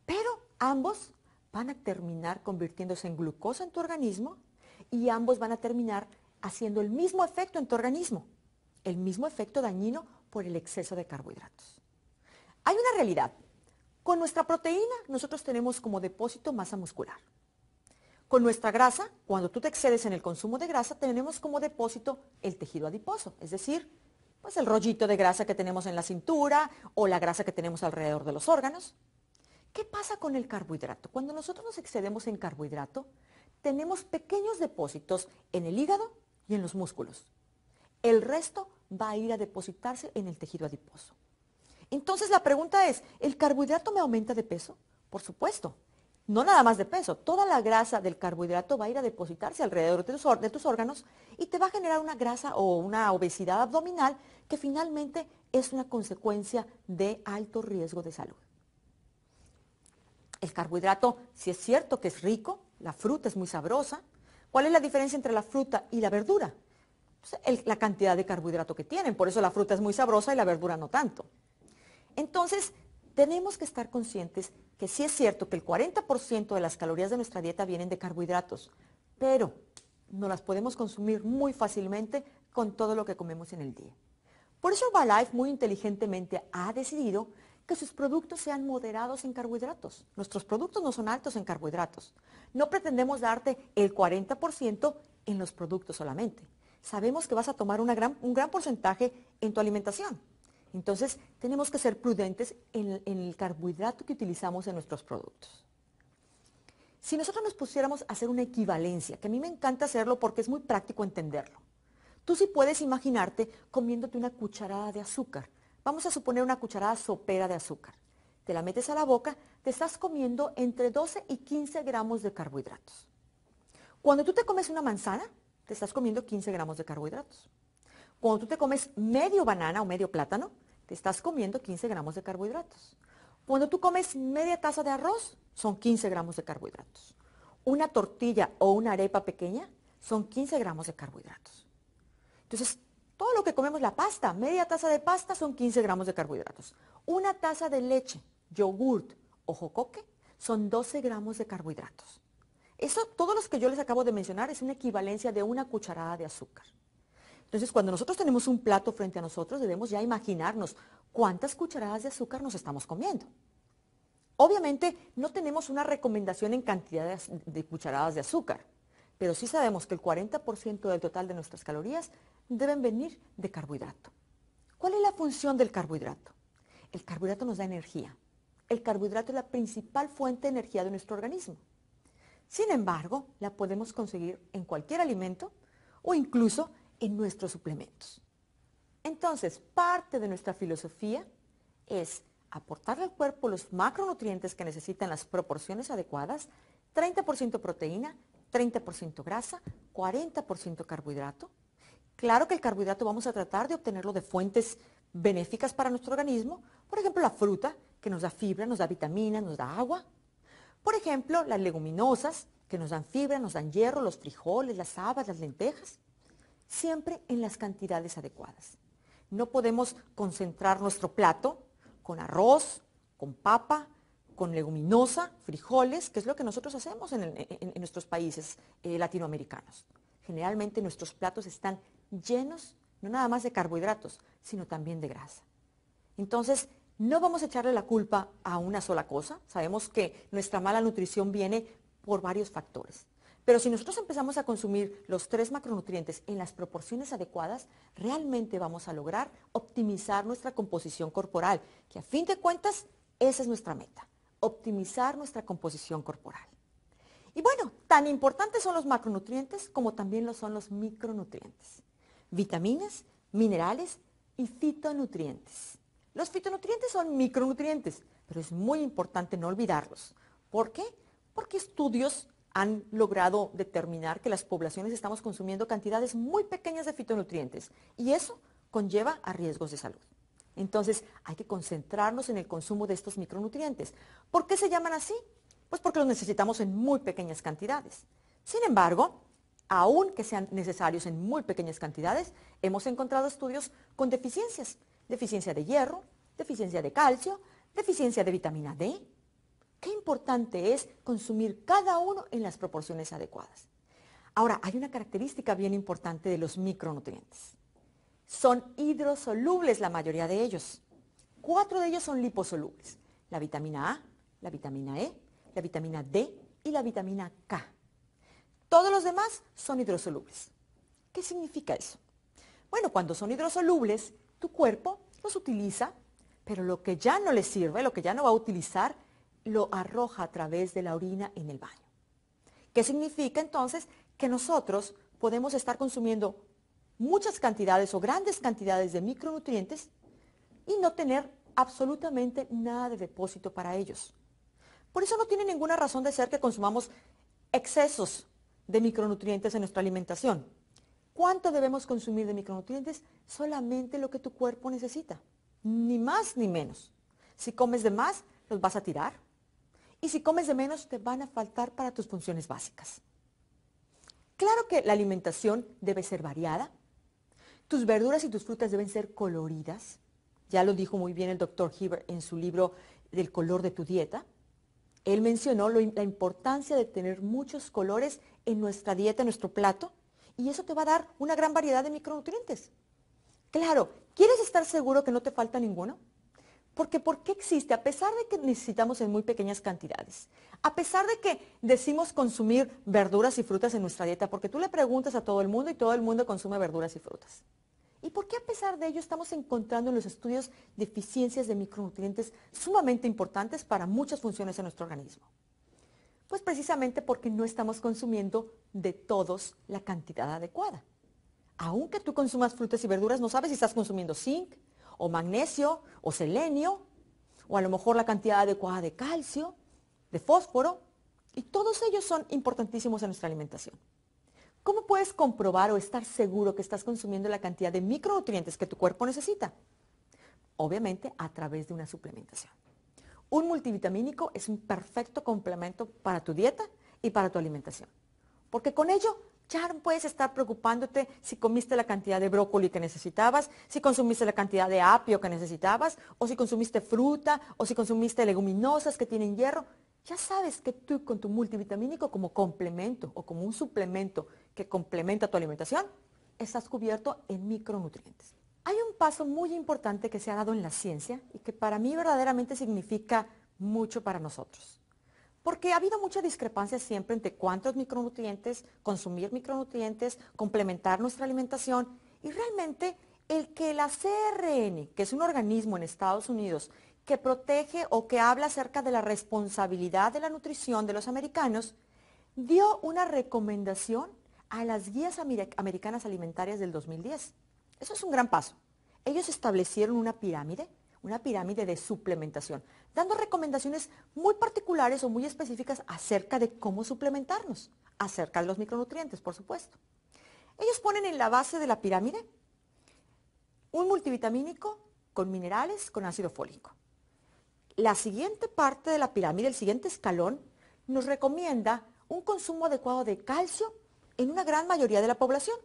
pero ambos van a terminar convirtiéndose en glucosa en tu organismo y ambos van a terminar haciendo el mismo efecto en tu organismo el mismo efecto dañino por el exceso de carbohidratos. Hay una realidad. Con nuestra proteína nosotros tenemos como depósito masa muscular. Con nuestra grasa, cuando tú te excedes en el consumo de grasa, tenemos como depósito el tejido adiposo, es decir, pues el rollito de grasa que tenemos en la cintura o la grasa que tenemos alrededor de los órganos. ¿Qué pasa con el carbohidrato? Cuando nosotros nos excedemos en carbohidrato, tenemos pequeños depósitos en el hígado y en los músculos. El resto va a ir a depositarse en el tejido adiposo. Entonces la pregunta es, ¿el carbohidrato me aumenta de peso? Por supuesto. No nada más de peso, toda la grasa del carbohidrato va a ir a depositarse alrededor de tus, órganos y te va a generar una grasa o una obesidad abdominal que finalmente es una consecuencia de alto riesgo de salud. El carbohidrato, si es cierto que es rico, la fruta es muy sabrosa. ¿Cuál es la diferencia entre la fruta y la verdura? Pues, la cantidad de carbohidrato que tienen. Por eso la fruta es muy sabrosa y la verdura no tanto. Entonces, tenemos que estar conscientes que sí es cierto que el 40% de las calorías de nuestra dieta vienen de carbohidratos, pero no las podemos consumir muy fácilmente con todo lo que comemos en el día. Por eso Life muy inteligentemente ha decidido que sus productos sean moderados en carbohidratos. Nuestros productos no son altos en carbohidratos. No pretendemos darte el 40% en los productos solamente sabemos que vas a tomar un gran porcentaje en tu alimentación. Entonces, tenemos que ser prudentes en, en, el carbohidrato que utilizamos en nuestros productos. Si nosotros nos pusiéramos a hacer una equivalencia, que a mí me encanta hacerlo porque es muy práctico entenderlo, tú sí puedes imaginarte comiéndote una cucharada de azúcar. Vamos a suponer una cucharada sopera de azúcar. Te la metes a la boca, te estás comiendo entre 12 y 15 gramos de carbohidratos. Cuando tú te comes una manzana, te estás comiendo 15 gramos de carbohidratos. Cuando tú te comes medio banana o medio plátano, te estás comiendo 15 gramos de carbohidratos. Cuando tú comes media taza de arroz, son 15 gramos de carbohidratos. Una tortilla o una arepa pequeña son 15 gramos de carbohidratos. Entonces, todo lo que comemos, la pasta, media taza de pasta son 15 gramos de carbohidratos. Una taza de leche, yogurt o jocoque son 12 gramos de carbohidratos. Eso, todos los que yo les acabo de mencionar es una equivalencia de una cucharada de azúcar. Entonces, cuando nosotros tenemos un plato frente a nosotros, debemos ya imaginarnos cuántas cucharadas de azúcar nos estamos comiendo. Obviamente, no tenemos una recomendación en cantidad de, cucharadas de azúcar, pero sí sabemos que el 40% del total de nuestras calorías deben venir de carbohidrato. ¿Cuál es la función del carbohidrato? El carbohidrato nos da energía. El carbohidrato es la principal fuente de energía de nuestro organismo. Sin embargo, la podemos conseguir en cualquier alimento o incluso en nuestros suplementos. Entonces, parte de nuestra filosofía es aportarle al cuerpo los macronutrientes que necesitan las proporciones adecuadas, 30% proteína, 30% grasa, 40% carbohidrato. Claro que el carbohidrato vamos a tratar de obtenerlo de fuentes benéficas para nuestro organismo, por ejemplo la fruta, que nos da fibra, nos da vitaminas, nos da agua, por ejemplo, las leguminosas, que nos dan fibra, nos dan hierro, los frijoles, las habas, las lentejas, siempre en las cantidades adecuadas. No podemos concentrar nuestro plato con arroz, con papa, con leguminosa, frijoles, que es lo que nosotros hacemos en, nuestros países eh, latinoamericanos. Generalmente nuestros platos están llenos no nada más de carbohidratos, sino también de grasa. Entonces, no vamos a echarle la culpa a una sola cosa. Sabemos que nuestra mala nutrición viene por varios factores. Pero si nosotros empezamos a consumir los tres macronutrientes en las proporciones adecuadas, realmente vamos a lograr optimizar nuestra composición corporal, que a fin de cuentas esa es nuestra meta, optimizar nuestra composición corporal. Y bueno, tan importantes son los macronutrientes como también lo son los micronutrientes, vitaminas, minerales y fitonutrientes. Los fitonutrientes son micronutrientes, pero es muy importante no olvidarlos. ¿Por qué? Porque estudios han logrado determinar que las poblaciones estamos consumiendo cantidades muy pequeñas de fitonutrientes y eso conlleva a riesgos de salud. Entonces, hay que concentrarnos en el consumo de estos micronutrientes. ¿Por qué se llaman así? Pues porque los necesitamos en muy pequeñas cantidades. Sin embargo, aun que sean necesarios en muy pequeñas cantidades, hemos encontrado estudios con deficiencias deficiencia de hierro, deficiencia de calcio, deficiencia de vitamina D. Qué importante es consumir cada uno en las proporciones adecuadas. Ahora, hay una característica bien importante de los micronutrientes. Son hidrosolubles la mayoría de ellos. Cuatro de ellos son liposolubles. La vitamina A, la vitamina E, la vitamina D y la vitamina K. Todos los demás son hidrosolubles. ¿Qué significa eso? Bueno, cuando son hidrosolubles, tu cuerpo los utiliza, pero lo que ya no le sirve, lo que ya no va a utilizar, lo arroja a través de la orina en el baño. ¿Qué significa entonces? Que nosotros podemos estar consumiendo muchas cantidades o grandes cantidades de micronutrientes y no tener absolutamente nada de depósito para ellos. Por eso no tiene ninguna razón de ser que consumamos excesos de micronutrientes en nuestra alimentación. ¿Cuánto debemos consumir de micronutrientes? Solamente lo que tu cuerpo necesita, ni más ni menos. Si comes de más, los vas a tirar. Y si comes de menos, te van a faltar para tus funciones básicas. Claro que la alimentación debe ser variada. Tus verduras y tus frutas deben ser coloridas. Ya lo dijo muy bien el doctor Heber en su libro Del color de tu dieta. Él mencionó la importancia de tener muchos colores en nuestra dieta, en nuestro plato, y eso te va a dar una gran variedad de micronutrientes. Claro, ¿quieres estar seguro que no te falta ninguno? Porque ¿por qué existe? A pesar de que necesitamos en muy pequeñas cantidades, a pesar de que decimos consumir verduras y frutas en nuestra dieta, porque tú le preguntas a todo el mundo y todo el mundo consume verduras y frutas. ¿Y por qué a pesar de ello estamos encontrando en los estudios deficiencias de micronutrientes sumamente importantes para muchas funciones de nuestro organismo? Pues precisamente porque no estamos consumiendo de todos la cantidad adecuada. Aunque tú consumas frutas y verduras, no sabes si estás consumiendo zinc o magnesio o selenio o a lo mejor la cantidad adecuada de calcio, de fósforo, y todos ellos son importantísimos en nuestra alimentación. ¿Cómo puedes comprobar o estar seguro que estás consumiendo la cantidad de micronutrientes que tu cuerpo necesita? Obviamente a través de una suplementación. Un multivitamínico es un perfecto complemento para tu dieta y para tu alimentación. Porque con ello ya no puedes estar preocupándote si comiste la cantidad de brócoli que necesitabas, si consumiste la cantidad de apio que necesitabas, o si consumiste fruta, o si consumiste leguminosas que tienen hierro. Ya sabes que tú con tu multivitamínico como complemento o como un suplemento que complementa tu alimentación, estás cubierto en micronutrientes paso muy importante que se ha dado en la ciencia y que para mí verdaderamente significa mucho para nosotros. Porque ha habido mucha discrepancia siempre entre cuántos micronutrientes, consumir micronutrientes, complementar nuestra alimentación y realmente el que la CRN, que es un organismo en Estados Unidos que protege o que habla acerca de la responsabilidad de la nutrición de los americanos, dio una recomendación a las guías americanas alimentarias del 2010. Eso es un gran paso ellos establecieron una pirámide, una pirámide de suplementación, dando recomendaciones muy particulares o muy específicas acerca de cómo suplementarnos, acerca de los micronutrientes, por supuesto. Ellos ponen en la base de la pirámide un multivitamínico con minerales, con ácido fólico. La siguiente parte de la pirámide, el siguiente escalón, nos recomienda un consumo adecuado de calcio en una gran mayoría de la población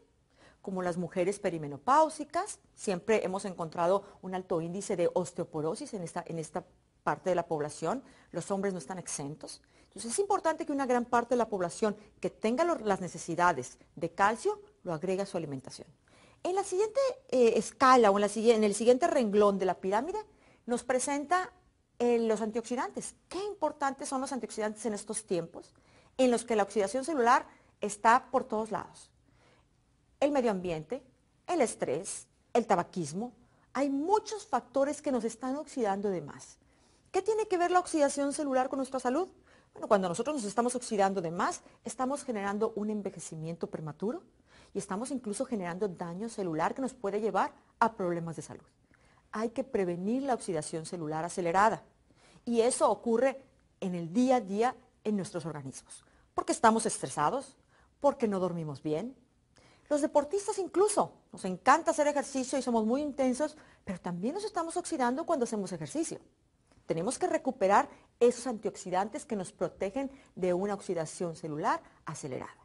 como las mujeres perimenopáusicas. Siempre hemos encontrado un alto índice de osteoporosis en esta, parte de la población. Los hombres no están exentos. Entonces es importante que una gran parte de la población que tenga las necesidades de calcio lo agregue a su alimentación. En la siguiente eh, escala o en, el siguiente renglón de la pirámide nos presenta eh, los antioxidantes. Qué importantes son los antioxidantes en estos tiempos en los que la oxidación celular está por todos lados el medio ambiente, el estrés, el tabaquismo. Hay muchos factores que nos están oxidando de más. ¿Qué tiene que ver la oxidación celular con nuestra salud? Bueno, cuando nosotros nos estamos oxidando de más, estamos generando un envejecimiento prematuro y estamos incluso generando daño celular que nos puede llevar a problemas de salud. Hay que prevenir la oxidación celular acelerada y eso ocurre en el día a día en nuestros organismos, porque estamos estresados, porque no dormimos bien, los deportistas incluso, nos encanta hacer ejercicio y somos muy intensos, pero también nos estamos oxidando cuando hacemos ejercicio. Tenemos que recuperar esos antioxidantes que nos protegen de una oxidación celular acelerada.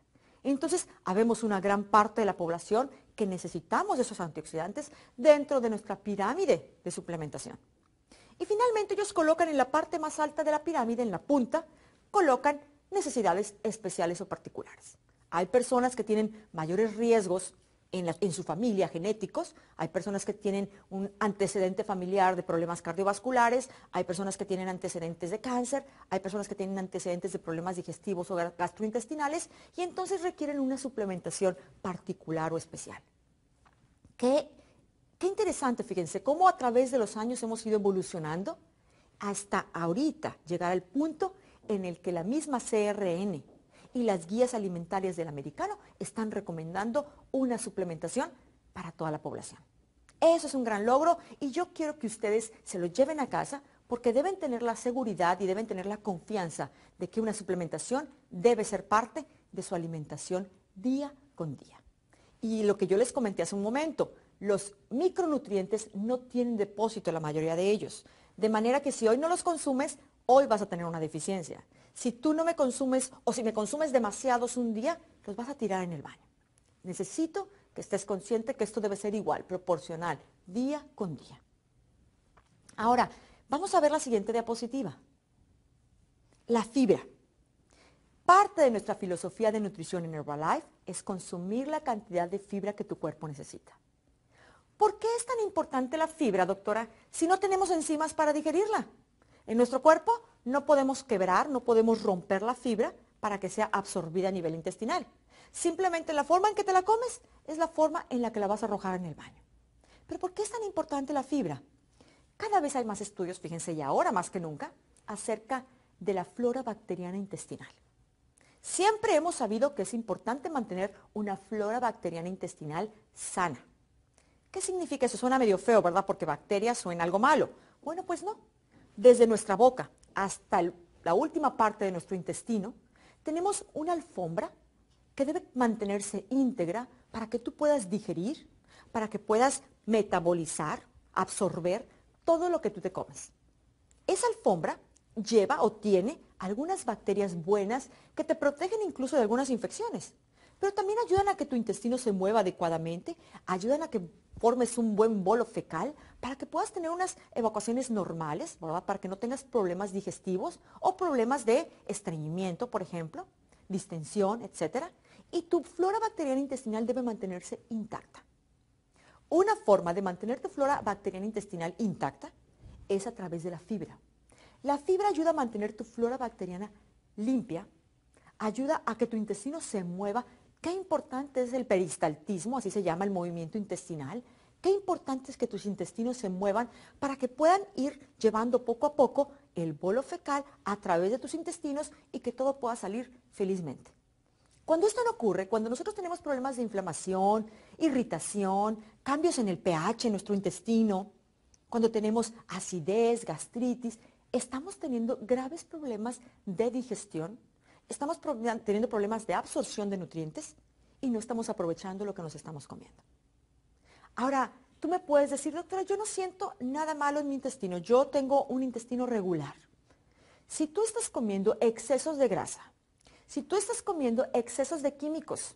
Entonces, habemos una gran parte de la población que necesitamos esos antioxidantes dentro de nuestra pirámide de suplementación. Y finalmente ellos colocan en la parte más alta de la pirámide, en la punta, colocan necesidades especiales o particulares. Hay personas que tienen mayores riesgos en, su familia genéticos, hay personas que tienen un antecedente familiar de problemas cardiovasculares, hay personas que tienen antecedentes de cáncer, hay personas que tienen antecedentes de problemas digestivos o gastrointestinales y entonces requieren una suplementación particular o especial. qué interesante, fíjense, cómo a través de los años hemos ido evolucionando hasta ahorita llegar al punto en el que la misma CRN y las guías alimentarias del americano están recomendando una suplementación para toda la población. Eso es un gran logro y yo quiero que ustedes se lo lleven a casa porque deben tener la seguridad y deben tener la confianza de que una suplementación debe ser parte de su alimentación día con día. Y lo que yo les comenté hace un momento, los micronutrientes no tienen depósito la mayoría de ellos, de manera que si hoy no los consumes, hoy vas a tener una deficiencia. Si tú no me consumes o si me consumes demasiados un día, los vas a tirar en el baño. Necesito que estés consciente que esto debe ser igual, proporcional, día con día. Ahora, vamos a ver la siguiente diapositiva. La fibra. Parte de nuestra filosofía de nutrición en Herbalife es consumir la cantidad de fibra que tu cuerpo necesita. ¿Por qué es tan importante la fibra, doctora, si no tenemos enzimas para digerirla? En nuestro cuerpo no podemos quebrar, no podemos romper la fibra para que sea absorbida a nivel intestinal. Simplemente la forma en que te la comes es la forma en la que la vas a arrojar en el baño. Pero ¿por qué es tan importante la fibra? Cada vez hay más estudios, fíjense, y ahora más que nunca, acerca de la flora bacteriana intestinal. Siempre hemos sabido que es importante mantener una flora bacteriana intestinal sana. ¿Qué significa eso? Suena medio feo, ¿verdad? Porque bacterias suena algo malo. Bueno, pues no desde nuestra boca hasta la última parte de nuestro intestino, tenemos una alfombra que debe mantenerse íntegra para que tú puedas digerir, para que puedas metabolizar, absorber todo lo que tú te comes. Esa alfombra lleva o tiene algunas bacterias buenas que te protegen incluso de algunas infecciones pero también ayudan a que tu intestino se mueva adecuadamente, ayudan a que formes un buen bolo fecal para que puedas tener unas evacuaciones normales, para que no tengas problemas digestivos o problemas de estreñimiento, por ejemplo, distensión, etc. Y tu flora bacteriana intestinal debe mantenerse intacta. Una forma de mantener tu flora bacteriana intestinal intacta es a través de la fibra. La fibra ayuda a mantener tu flora bacteriana limpia, ayuda a que tu intestino se mueva Qué importante es el peristaltismo, así se llama el movimiento intestinal. Qué importante es que tus intestinos se muevan para que puedan ir llevando poco a poco el bolo fecal a través de tus intestinos y que todo pueda salir felizmente. Cuando esto no ocurre, cuando nosotros tenemos problemas de inflamación, irritación, cambios en el pH en nuestro intestino, cuando tenemos acidez, gastritis, estamos teniendo graves problemas de digestión estamos teniendo problemas de absorción de nutrientes y no estamos aprovechando lo que nos estamos comiendo. Ahora, tú me puedes decir, doctora, yo no siento nada malo en mi intestino, yo tengo un intestino regular. Si tú estás comiendo excesos de grasa, si tú estás comiendo excesos de químicos,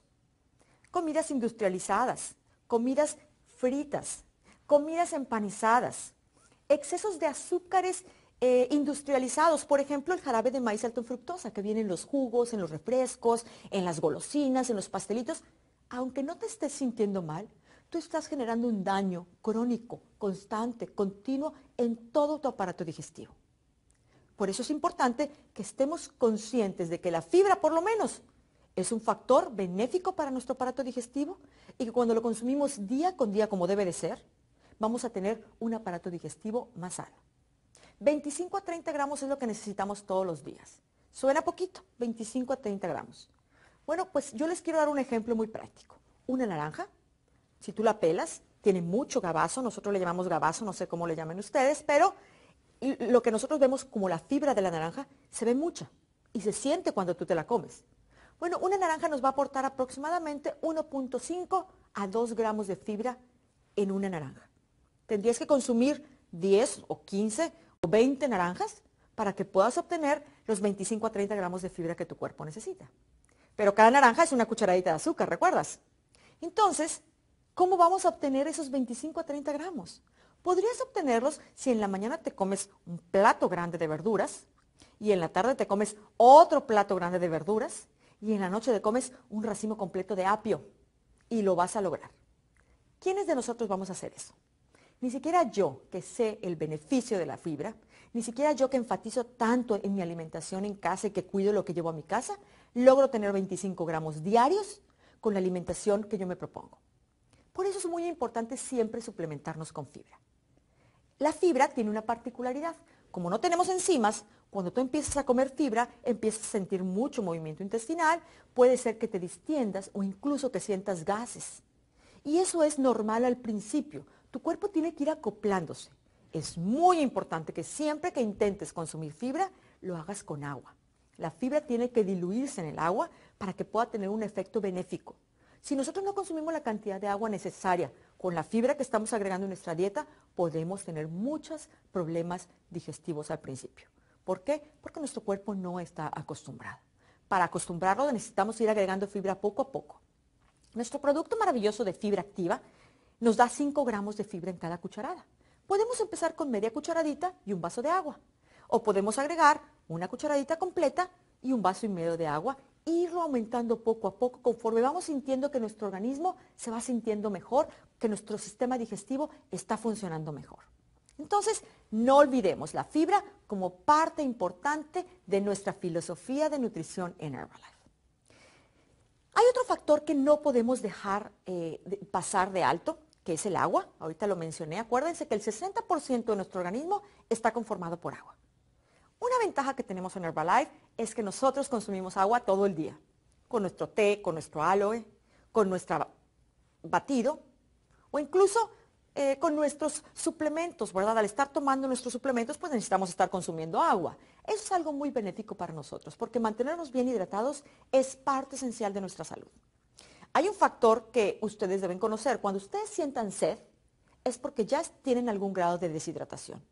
comidas industrializadas, comidas fritas, comidas empanizadas, excesos de azúcares eh, industrializados, por ejemplo, el jarabe de maíz alto en fructosa, que viene en los jugos, en los refrescos, en las golosinas, en los pastelitos, aunque no te estés sintiendo mal, tú estás generando un daño crónico, constante, continuo en todo tu aparato digestivo. Por eso es importante que estemos conscientes de que la fibra, por lo menos, es un factor benéfico para nuestro aparato digestivo y que cuando lo consumimos día con día como debe de ser, vamos a tener un aparato digestivo más sano. 25 a 30 gramos es lo que necesitamos todos los días. Suena poquito, 25 a 30 gramos. Bueno, pues yo les quiero dar un ejemplo muy práctico. Una naranja, si tú la pelas, tiene mucho gabazo, nosotros le llamamos gabazo, no sé cómo le llamen ustedes, pero lo que nosotros vemos como la fibra de la naranja se ve mucha y se siente cuando tú te la comes. Bueno, una naranja nos va a aportar aproximadamente 1.5 a 2 gramos de fibra en una naranja. Tendrías que consumir 10 o 15 20 naranjas para que puedas obtener los 25 a 30 gramos de fibra que tu cuerpo necesita. Pero cada naranja es una cucharadita de azúcar, ¿recuerdas? Entonces, ¿cómo vamos a obtener esos 25 a 30 gramos? Podrías obtenerlos si en la mañana te comes un plato grande de verduras y en la tarde te comes otro plato grande de verduras y en la noche te comes un racimo completo de apio y lo vas a lograr. ¿Quiénes de nosotros vamos a hacer eso? Ni siquiera yo, que sé el beneficio de la fibra, ni siquiera yo que enfatizo tanto en mi alimentación en casa y que cuido lo que llevo a mi casa, logro tener 25 gramos diarios con la alimentación que yo me propongo. Por eso es muy importante siempre suplementarnos con fibra. La fibra tiene una particularidad. Como no tenemos enzimas, cuando tú empiezas a comer fibra, empiezas a sentir mucho movimiento intestinal, puede ser que te distiendas o incluso que sientas gases. Y eso es normal al principio, tu cuerpo tiene que ir acoplándose. Es muy importante que siempre que intentes consumir fibra, lo hagas con agua. La fibra tiene que diluirse en el agua para que pueda tener un efecto benéfico. Si nosotros no consumimos la cantidad de agua necesaria con la fibra que estamos agregando en nuestra dieta, podemos tener muchos problemas digestivos al principio. ¿Por qué? Porque nuestro cuerpo no está acostumbrado. Para acostumbrarlo necesitamos ir agregando fibra poco a poco. Nuestro producto maravilloso de fibra activa nos da 5 gramos de fibra en cada cucharada. Podemos empezar con media cucharadita y un vaso de agua. O podemos agregar una cucharadita completa y un vaso y medio de agua irlo aumentando poco a poco conforme vamos sintiendo que nuestro organismo se va sintiendo mejor, que nuestro sistema digestivo está funcionando mejor. Entonces, no olvidemos la fibra como parte importante de nuestra filosofía de nutrición en Herbalife. Hay otro factor que no podemos dejar eh, pasar de alto que es el agua, ahorita lo mencioné, acuérdense que el 60% de nuestro organismo está conformado por agua. Una ventaja que tenemos en Herbalife es que nosotros consumimos agua todo el día, con nuestro té, con nuestro aloe, con nuestro batido o incluso eh, con nuestros suplementos, ¿verdad? Al estar tomando nuestros suplementos, pues necesitamos estar consumiendo agua. Eso es algo muy benéfico para nosotros, porque mantenernos bien hidratados es parte esencial de nuestra salud. Hay un factor que ustedes deben conocer. Cuando ustedes sientan sed, es porque ya tienen algún grado de deshidratación.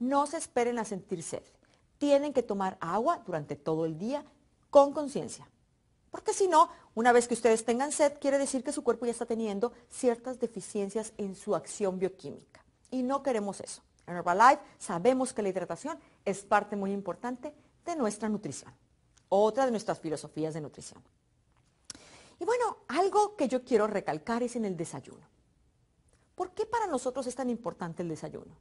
No se esperen a sentir sed. Tienen que tomar agua durante todo el día con conciencia. Porque si no, una vez que ustedes tengan sed, quiere decir que su cuerpo ya está teniendo ciertas deficiencias en su acción bioquímica. Y no queremos eso. En Herbalife sabemos que la hidratación es parte muy importante de nuestra nutrición. Otra de nuestras filosofías de nutrición. Y bueno, algo que yo quiero recalcar es en el desayuno. ¿Por qué para nosotros es tan importante el desayuno?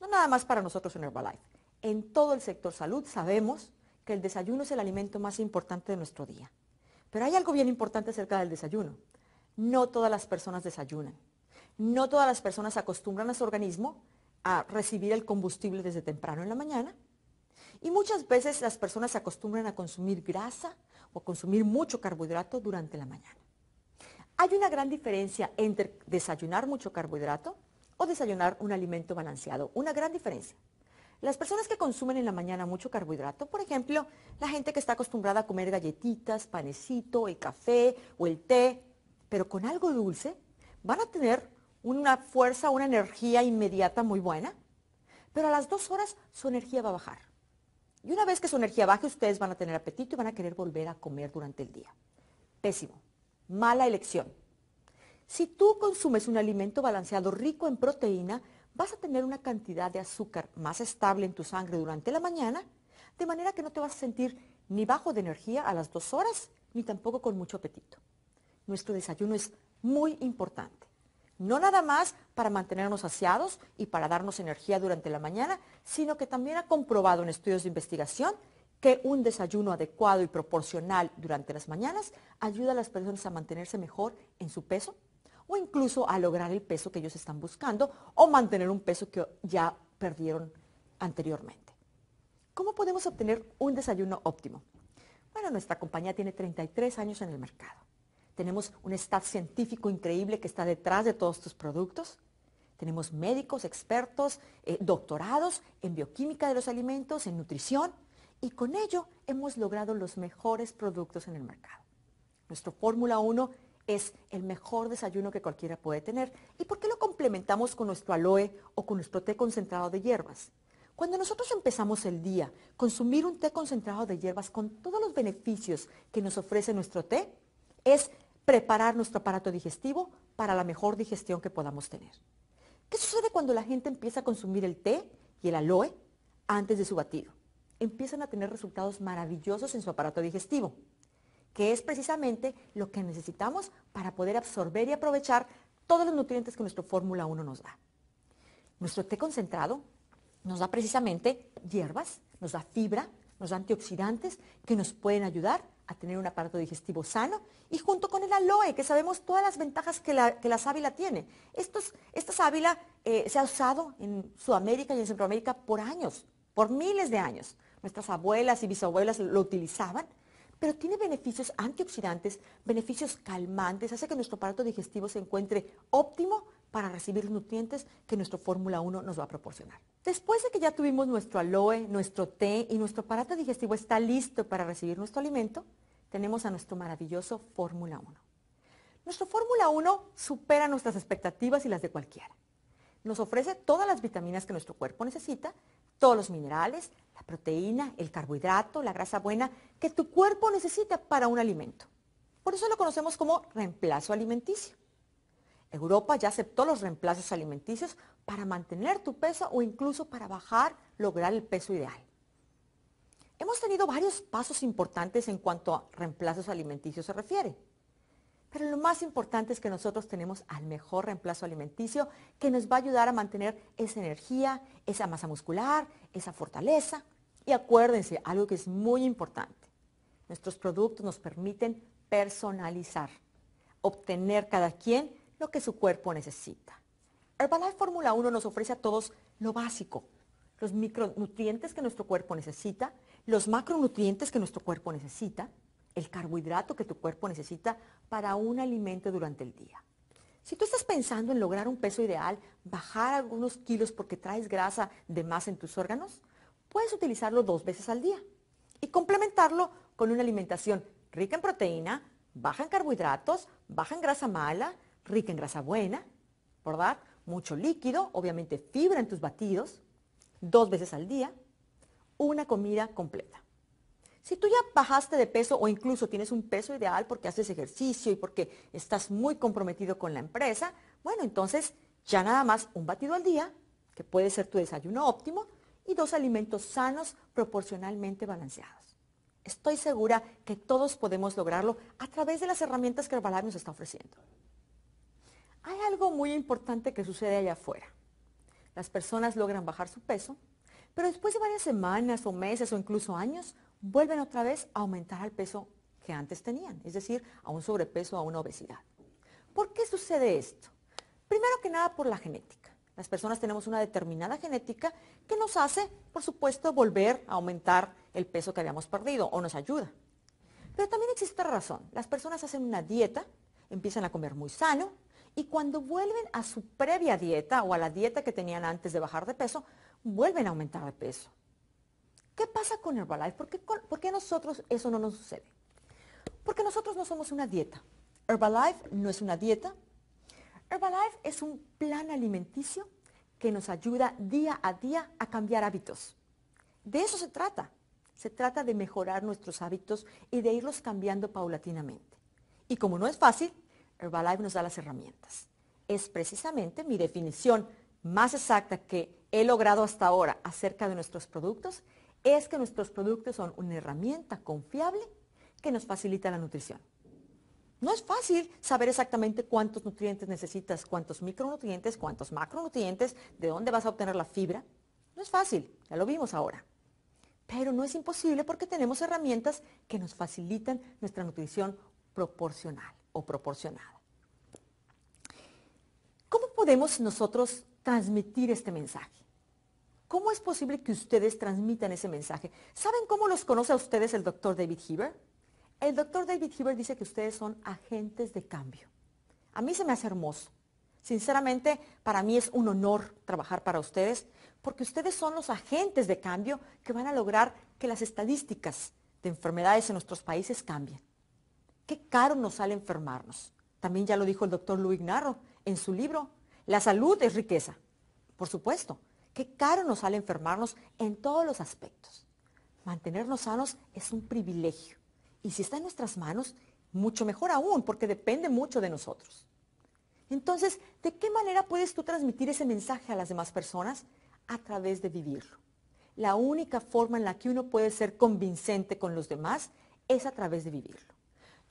No nada más para nosotros en Herbalife. En todo el sector salud sabemos que el desayuno es el alimento más importante de nuestro día. Pero hay algo bien importante acerca del desayuno. No todas las personas desayunan. No todas las personas acostumbran a su organismo a recibir el combustible desde temprano en la mañana. Y muchas veces las personas se acostumbran a consumir grasa, o consumir mucho carbohidrato durante la mañana. Hay una gran diferencia entre desayunar mucho carbohidrato o desayunar un alimento balanceado. Una gran diferencia. Las personas que consumen en la mañana mucho carbohidrato, por ejemplo, la gente que está acostumbrada a comer galletitas, panecito, el café o el té, pero con algo dulce, van a tener una fuerza, una energía inmediata muy buena, pero a las dos horas su energía va a bajar. Y una vez que su energía baje, ustedes van a tener apetito y van a querer volver a comer durante el día. Pésimo. Mala elección. Si tú consumes un alimento balanceado rico en proteína, vas a tener una cantidad de azúcar más estable en tu sangre durante la mañana, de manera que no te vas a sentir ni bajo de energía a las dos horas, ni tampoco con mucho apetito. Nuestro desayuno es muy importante no nada más para mantenernos saciados y para darnos energía durante la mañana, sino que también ha comprobado en estudios de investigación que un desayuno adecuado y proporcional durante las mañanas ayuda a las personas a mantenerse mejor en su peso o incluso a lograr el peso que ellos están buscando o mantener un peso que ya perdieron anteriormente. ¿Cómo podemos obtener un desayuno óptimo? Bueno, nuestra compañía tiene 33 años en el mercado. Tenemos un staff científico increíble que está detrás de todos estos productos. Tenemos médicos, expertos, eh, doctorados en bioquímica de los alimentos, en nutrición. Y con ello hemos logrado los mejores productos en el mercado. Nuestro Fórmula 1 es el mejor desayuno que cualquiera puede tener. ¿Y por qué lo complementamos con nuestro aloe o con nuestro té concentrado de hierbas? Cuando nosotros empezamos el día, consumir un té concentrado de hierbas con todos los beneficios que nos ofrece nuestro té es preparar nuestro aparato digestivo para la mejor digestión que podamos tener. ¿Qué sucede cuando la gente empieza a consumir el té y el aloe antes de su batido? Empiezan a tener resultados maravillosos en su aparato digestivo, que es precisamente lo que necesitamos para poder absorber y aprovechar todos los nutrientes que nuestro Fórmula 1 nos da. Nuestro té concentrado nos da precisamente hierbas, nos da fibra, los antioxidantes que nos pueden ayudar a tener un aparato digestivo sano y junto con el aloe, que sabemos todas las ventajas que la, que sábila tiene. esta sábila eh, se ha usado en Sudamérica y en Centroamérica por años, por miles de años. Nuestras abuelas y bisabuelas lo utilizaban, pero tiene beneficios antioxidantes, beneficios calmantes, hace que nuestro aparato digestivo se encuentre óptimo para recibir los nutrientes que nuestro Fórmula 1 nos va a proporcionar. Después de que ya tuvimos nuestro aloe, nuestro té y nuestro aparato digestivo está listo para recibir nuestro alimento, tenemos a nuestro maravilloso Fórmula 1. Nuestro Fórmula 1 supera nuestras expectativas y las de cualquiera. Nos ofrece todas las vitaminas que nuestro cuerpo necesita, todos los minerales, la proteína, el carbohidrato, la grasa buena que tu cuerpo necesita para un alimento. Por eso lo conocemos como reemplazo alimenticio. Europa ya aceptó los reemplazos alimenticios para mantener tu peso o incluso para bajar, lograr el peso ideal. Hemos tenido varios pasos importantes en cuanto a reemplazos alimenticios se refiere. Pero lo más importante es que nosotros tenemos al mejor reemplazo alimenticio que nos va a ayudar a mantener esa energía, esa masa muscular, esa fortaleza. Y acuérdense, algo que es muy importante, nuestros productos nos permiten personalizar, obtener cada quien lo que su cuerpo necesita. Herbalife Fórmula 1 nos ofrece a todos lo básico, los micronutrientes que nuestro cuerpo necesita, los macronutrientes que nuestro cuerpo necesita, el carbohidrato que tu cuerpo necesita para un alimento durante el día. Si tú estás pensando en lograr un peso ideal, bajar algunos kilos porque traes grasa de más en tus órganos, puedes utilizarlo dos veces al día y complementarlo con una alimentación rica en proteína, baja en carbohidratos, baja en grasa mala, rica en grasa buena, ¿verdad? Mucho líquido, obviamente fibra en tus batidos, dos veces al día, una comida completa. Si tú ya bajaste de peso o incluso tienes un peso ideal porque haces ejercicio y porque estás muy comprometido con la empresa, bueno, entonces ya nada más un batido al día, que puede ser tu desayuno óptimo, y dos alimentos sanos proporcionalmente balanceados. Estoy segura que todos podemos lograrlo a través de las herramientas que Herbalife nos está ofreciendo. Hay algo muy importante que sucede allá afuera. Las personas logran bajar su peso, pero después de varias semanas o meses o incluso años, vuelven otra vez a aumentar al peso que antes tenían, es decir, a un sobrepeso o a una obesidad. ¿Por qué sucede esto? Primero que nada por la genética. Las personas tenemos una determinada genética que nos hace, por supuesto, volver a aumentar el peso que habíamos perdido o nos ayuda. Pero también existe razón. Las personas hacen una dieta, empiezan a comer muy sano, y cuando vuelven a su previa dieta o a la dieta que tenían antes de bajar de peso, vuelven a aumentar de peso. ¿Qué pasa con Herbalife? ¿Por qué, nosotros eso no nos sucede? Porque nosotros no somos una dieta. Herbalife no es una dieta. Herbalife es un plan alimenticio que nos ayuda día a día a cambiar hábitos. De eso se trata. Se trata de mejorar nuestros hábitos y de irlos cambiando paulatinamente. Y como no es fácil, Herbalife nos da las herramientas. Es precisamente mi definición más exacta que he logrado hasta ahora acerca de nuestros productos, es que nuestros productos son una herramienta confiable que nos facilita la nutrición. No es fácil saber exactamente cuántos nutrientes necesitas, cuántos micronutrientes, cuántos macronutrientes, de dónde vas a obtener la fibra. No es fácil, ya lo vimos ahora. Pero no es imposible porque tenemos herramientas que nos facilitan nuestra nutrición proporcional o proporcionada podemos nosotros transmitir este mensaje? ¿Cómo es posible que ustedes transmitan ese mensaje? ¿Saben cómo los conoce a ustedes el doctor David Heber? El doctor David Heber dice que ustedes son agentes de cambio. A mí se me hace hermoso. Sinceramente, para mí es un honor trabajar para ustedes, porque ustedes son los agentes de cambio que van a lograr que las estadísticas de enfermedades en nuestros países cambien. Qué caro nos sale enfermarnos. También ya lo dijo el doctor Luis Narro en su libro la salud es riqueza, por supuesto. Qué caro nos sale enfermarnos en todos los aspectos. Mantenernos sanos es un privilegio. Y si está en nuestras manos, mucho mejor aún, porque depende mucho de nosotros. Entonces, ¿de qué manera puedes tú transmitir ese mensaje a las demás personas? A través de vivirlo. La única forma en la que uno puede ser convincente con los demás es a través de vivirlo.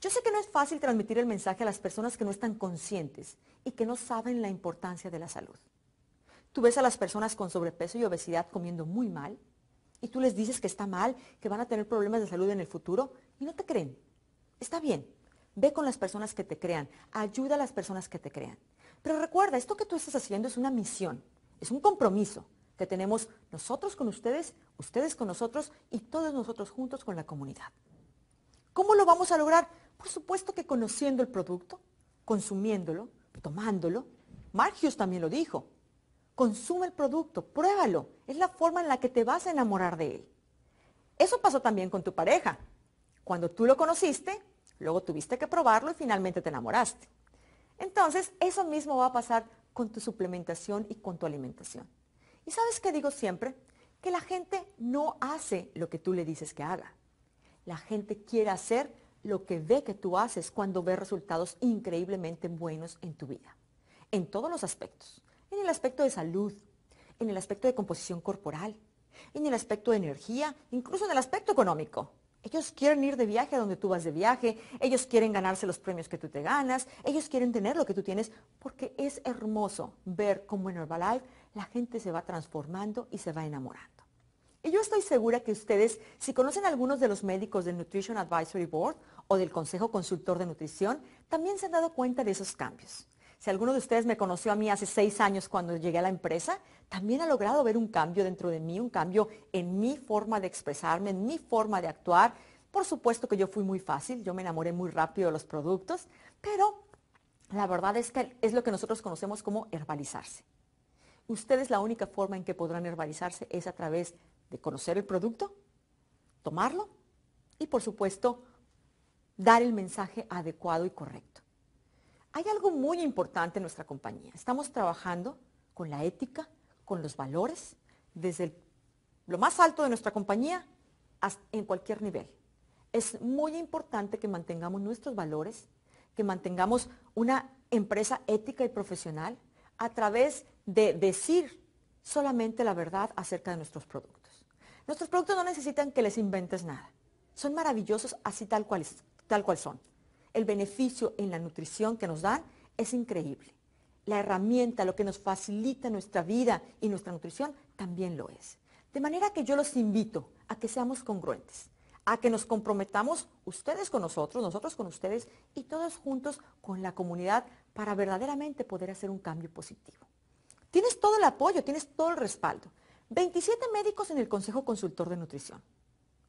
Yo sé que no es fácil transmitir el mensaje a las personas que no están conscientes y que no saben la importancia de la salud. Tú ves a las personas con sobrepeso y obesidad comiendo muy mal y tú les dices que está mal, que van a tener problemas de salud en el futuro y no te creen. Está bien, ve con las personas que te crean, ayuda a las personas que te crean. Pero recuerda, esto que tú estás haciendo es una misión, es un compromiso que tenemos nosotros con ustedes, ustedes con nosotros y todos nosotros juntos con la comunidad. ¿Cómo lo vamos a lograr? Por supuesto que conociendo el producto, consumiéndolo, tomándolo, Margius también lo dijo, consume el producto, pruébalo, es la forma en la que te vas a enamorar de él. Eso pasó también con tu pareja. Cuando tú lo conociste, luego tuviste que probarlo y finalmente te enamoraste. Entonces, eso mismo va a pasar con tu suplementación y con tu alimentación. ¿Y sabes qué digo siempre? Que la gente no hace lo que tú le dices que haga. La gente quiere hacer lo que ve que tú haces cuando ve resultados increíblemente buenos en tu vida, en todos los aspectos, en el aspecto de salud, en el aspecto de composición corporal, en el aspecto de energía, incluso en el aspecto económico. Ellos quieren ir de viaje a donde tú vas de viaje, ellos quieren ganarse los premios que tú te ganas, ellos quieren tener lo que tú tienes, porque es hermoso ver cómo en Herbalife la gente se va transformando y se va enamorando. Y yo estoy segura que ustedes, si conocen a algunos de los médicos del Nutrition Advisory Board o del Consejo Consultor de Nutrición, también se han dado cuenta de esos cambios. Si alguno de ustedes me conoció a mí hace seis años cuando llegué a la empresa, también ha logrado ver un cambio dentro de mí, un cambio en mi forma de expresarme, en mi forma de actuar. Por supuesto que yo fui muy fácil, yo me enamoré muy rápido de los productos, pero la verdad es que es lo que nosotros conocemos como herbalizarse. Ustedes la única forma en que podrán herbalizarse es a través de conocer el producto, tomarlo y por supuesto dar el mensaje adecuado y correcto. Hay algo muy importante en nuestra compañía. Estamos trabajando con la ética, con los valores, desde lo más alto de nuestra compañía en cualquier nivel. Es muy importante que mantengamos nuestros valores, que mantengamos una empresa ética y profesional a través de decir solamente la verdad acerca de nuestros productos. Nuestros productos no necesitan que les inventes nada. Son maravillosos así tal cual, tal cual son. El beneficio en la nutrición que nos dan es increíble. La herramienta, lo que nos facilita nuestra vida y nuestra nutrición, también lo es. De manera que yo los invito a que seamos congruentes, a que nos comprometamos ustedes con nosotros, nosotros con ustedes y todos juntos con la comunidad para verdaderamente poder hacer un cambio positivo. Tienes todo el apoyo, tienes todo el respaldo. 27 médicos en el Consejo Consultor de Nutrición,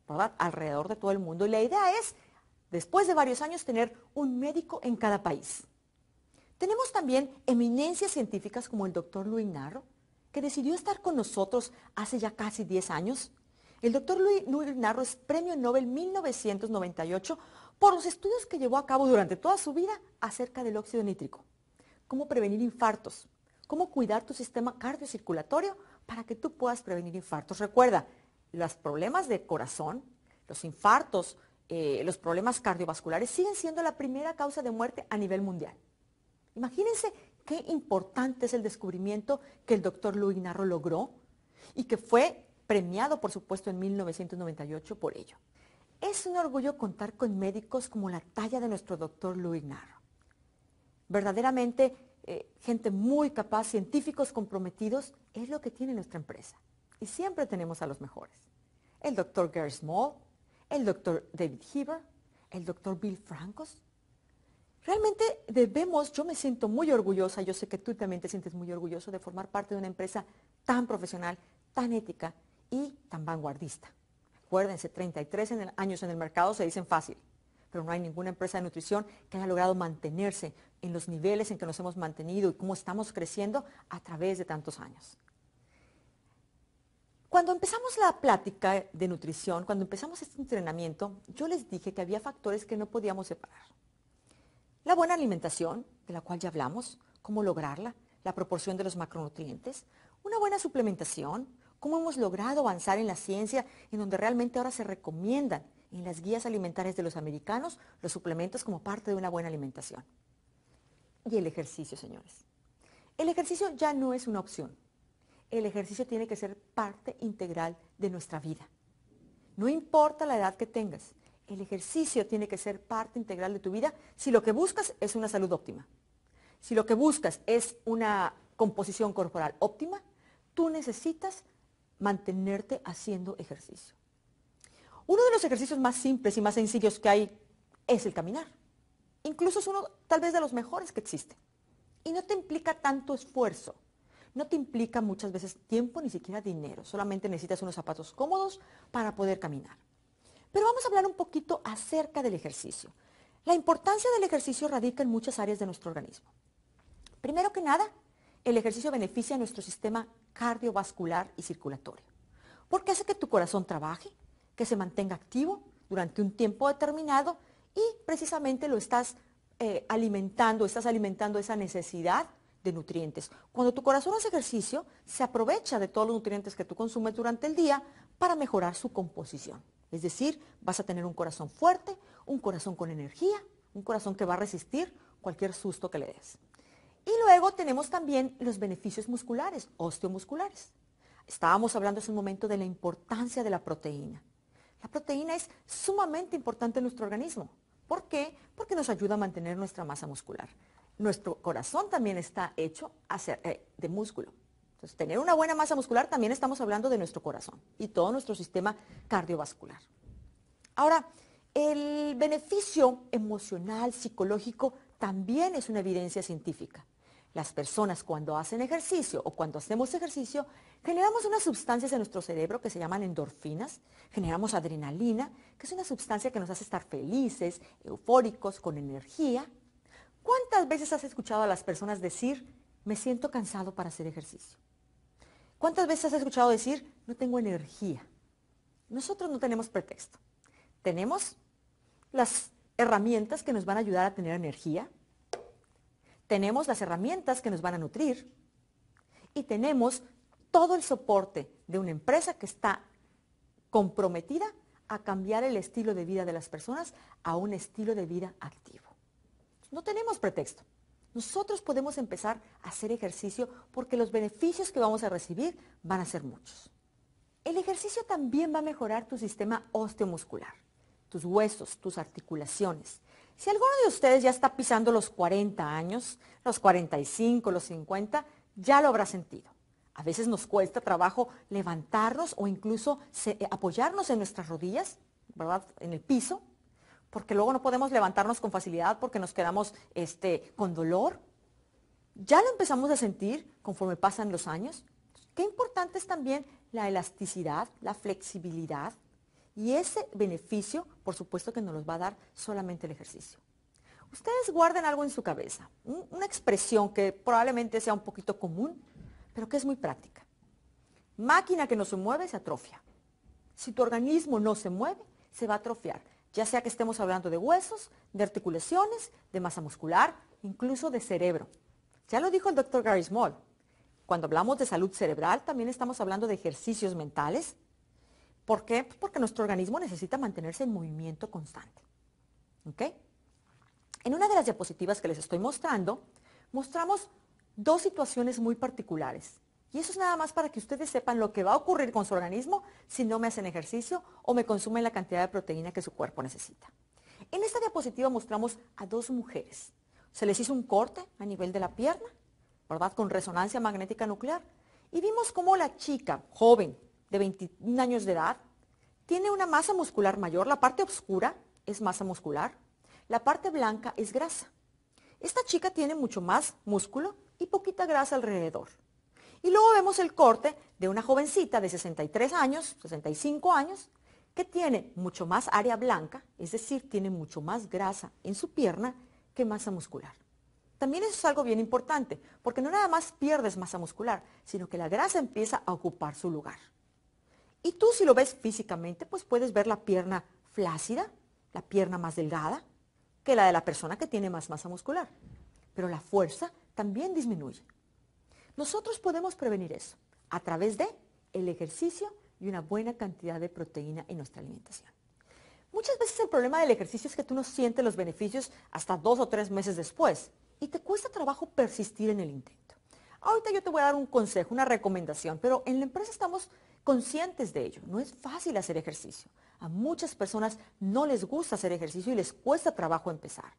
¿verdad? Alrededor de todo el mundo. Y la idea es después de varios años, tener un médico en cada país. Tenemos también eminencias científicas como el doctor Luis Narro, que decidió estar con nosotros hace ya casi 10 años. El doctor Luis Narro es Premio Nobel 1998 por los estudios que llevó a cabo durante toda su vida acerca del óxido nítrico. Cómo prevenir infartos, cómo cuidar tu sistema cardiocirculatorio para que tú puedas prevenir infartos. Recuerda, los problemas de corazón, los infartos, eh, los problemas cardiovasculares siguen siendo la primera causa de muerte a nivel mundial. Imagínense qué importante es el descubrimiento que el doctor Luis Narro logró y que fue premiado, por supuesto, en 1998 por ello. Es un orgullo contar con médicos como la talla de nuestro doctor Louis Narro. Verdaderamente, eh, gente muy capaz, científicos comprometidos, es lo que tiene nuestra empresa. Y siempre tenemos a los mejores. El doctor Gary Small, el doctor David Heber, el doctor Bill Francos. Realmente debemos, yo me siento muy orgullosa, yo sé que tú también te sientes muy orgulloso de formar parte de una empresa tan profesional, tan ética y tan vanguardista. Acuérdense, 33 en años en el mercado se dicen fácil, pero no hay ninguna empresa de nutrición que haya logrado mantenerse en los niveles en que nos hemos mantenido y cómo estamos creciendo a través de tantos años. Cuando empezamos la plática de nutrición, cuando empezamos este entrenamiento, yo les dije que había factores que no podíamos separar. La buena alimentación, de la cual ya hablamos, cómo lograrla, la proporción de los macronutrientes, una buena suplementación, cómo hemos logrado avanzar en la ciencia, en donde realmente ahora se recomiendan en las guías alimentarias de los americanos los suplementos como parte de una buena alimentación. Y el ejercicio, señores. El ejercicio ya no es una opción, el ejercicio tiene que ser parte integral de nuestra vida. No importa la edad que tengas, el ejercicio tiene que ser parte integral de tu vida si lo que buscas es una salud óptima. Si lo que buscas es una composición corporal óptima, tú necesitas mantenerte haciendo ejercicio. Uno de los ejercicios más simples y más sencillos que hay es el caminar. Incluso es uno tal vez de los mejores que existe. Y no te implica tanto esfuerzo no te implica muchas veces tiempo ni siquiera dinero, solamente necesitas unos zapatos cómodos para poder caminar. Pero vamos a hablar un poquito acerca del ejercicio. La importancia del ejercicio radica en muchas áreas de nuestro organismo. Primero que nada, el ejercicio beneficia a nuestro sistema cardiovascular y circulatorio, porque hace que tu corazón trabaje, que se mantenga activo durante un tiempo determinado y precisamente lo estás eh, alimentando, estás alimentando esa necesidad de nutrientes. Cuando tu corazón hace ejercicio, se aprovecha de todos los nutrientes que tú consumes durante el día para mejorar su composición. Es decir, vas a tener un corazón fuerte, un corazón con energía, un corazón que va a resistir cualquier susto que le des. Y luego tenemos también los beneficios musculares, osteomusculares. Estábamos hablando hace un momento de la importancia de la proteína. La proteína es sumamente importante en nuestro organismo. ¿Por qué? Porque nos ayuda a mantener nuestra masa muscular nuestro corazón también está hecho eh, de músculo. Entonces, tener una buena masa muscular también estamos hablando de nuestro corazón y todo nuestro sistema cardiovascular. Ahora, el beneficio emocional, psicológico, también es una evidencia científica. Las personas cuando hacen ejercicio o cuando hacemos ejercicio, generamos unas sustancias en nuestro cerebro que se llaman endorfinas, generamos adrenalina, que es una sustancia que nos hace estar felices, eufóricos, con energía, ¿Cuántas veces has escuchado a las personas decir, me siento cansado para hacer ejercicio? ¿Cuántas veces has escuchado decir, no tengo energía? Nosotros no tenemos pretexto. Tenemos las herramientas que nos van a ayudar a tener energía, tenemos las herramientas que nos van a nutrir y tenemos todo el soporte de una empresa que está comprometida a cambiar el estilo de vida de las personas a un estilo de vida activo. No tenemos pretexto. Nosotros podemos empezar a hacer ejercicio porque los beneficios que vamos a recibir van a ser muchos. El ejercicio también va a mejorar tu sistema osteomuscular, tus huesos, tus articulaciones. Si alguno de ustedes ya está pisando los 40 años, los 45, los 50, ya lo habrá sentido. A veces nos cuesta trabajo levantarnos o incluso eh, apoyarnos en nuestras rodillas, En el piso, porque luego no podemos levantarnos con facilidad porque nos quedamos este, con dolor. Ya lo empezamos a sentir conforme pasan los años. Qué importante es también la elasticidad, la flexibilidad y ese beneficio, por supuesto que nos los va a dar solamente el ejercicio. Ustedes guarden algo en su cabeza, una expresión que probablemente sea un poquito común, pero que es muy práctica. Máquina que no se mueve se atrofia. Si tu organismo no se mueve, se va a atrofiar ya sea que estemos hablando de huesos, de articulaciones, de masa muscular, incluso de cerebro. Ya lo dijo el doctor Gary Small. Cuando hablamos de salud cerebral, también estamos hablando de ejercicios mentales. ¿Por qué? Pues porque nuestro organismo necesita mantenerse en movimiento constante. En una de las diapositivas que les estoy mostrando, mostramos dos situaciones muy particulares. Y eso es nada más para que ustedes sepan lo que va a ocurrir con su organismo si no me hacen ejercicio o me consumen la cantidad de proteína que su cuerpo necesita. En esta diapositiva mostramos a dos mujeres. Se les hizo un corte a nivel de la pierna, ¿verdad? Con resonancia magnética nuclear. Y vimos cómo la chica joven de 21 años de edad tiene una masa muscular mayor. La parte oscura es masa muscular. La parte blanca es grasa. Esta chica tiene mucho más músculo y poquita grasa alrededor. Y luego vemos el corte de una jovencita de 63 años, 65 años, que tiene mucho más área blanca, es decir, tiene mucho más grasa en su pierna que masa muscular. También eso es algo bien importante, porque no nada más pierdes masa muscular, sino que la grasa empieza a ocupar su lugar. Y tú si lo ves físicamente, pues puedes ver la pierna flácida, la pierna más delgada, que la de la persona que tiene más masa muscular. Pero la fuerza también disminuye. Nosotros podemos prevenir eso a través de el ejercicio y una buena cantidad de proteína en nuestra alimentación. Muchas veces el problema del ejercicio es que tú no sientes los beneficios hasta dos o tres meses después y te cuesta trabajo persistir en el intento. Ahorita yo te voy a dar un consejo, una recomendación, pero en la empresa estamos conscientes de ello. No es fácil hacer ejercicio. A muchas personas no les gusta hacer ejercicio y les cuesta trabajo empezar.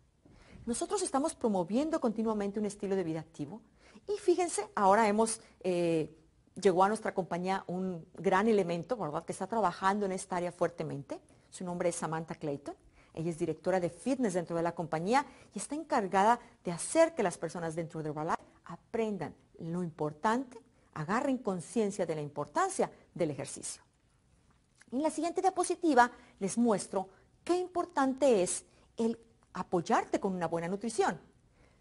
Nosotros estamos promoviendo continuamente un estilo de vida activo y fíjense, ahora hemos, eh, llegó a nuestra compañía un gran elemento, que está trabajando en esta área fuertemente. Su nombre es Samantha Clayton. Ella es directora de fitness dentro de la compañía y está encargada de hacer que las personas dentro de Herbalife aprendan lo importante, agarren conciencia de la importancia del ejercicio. En la siguiente diapositiva les muestro qué importante es el apoyarte con una buena nutrición.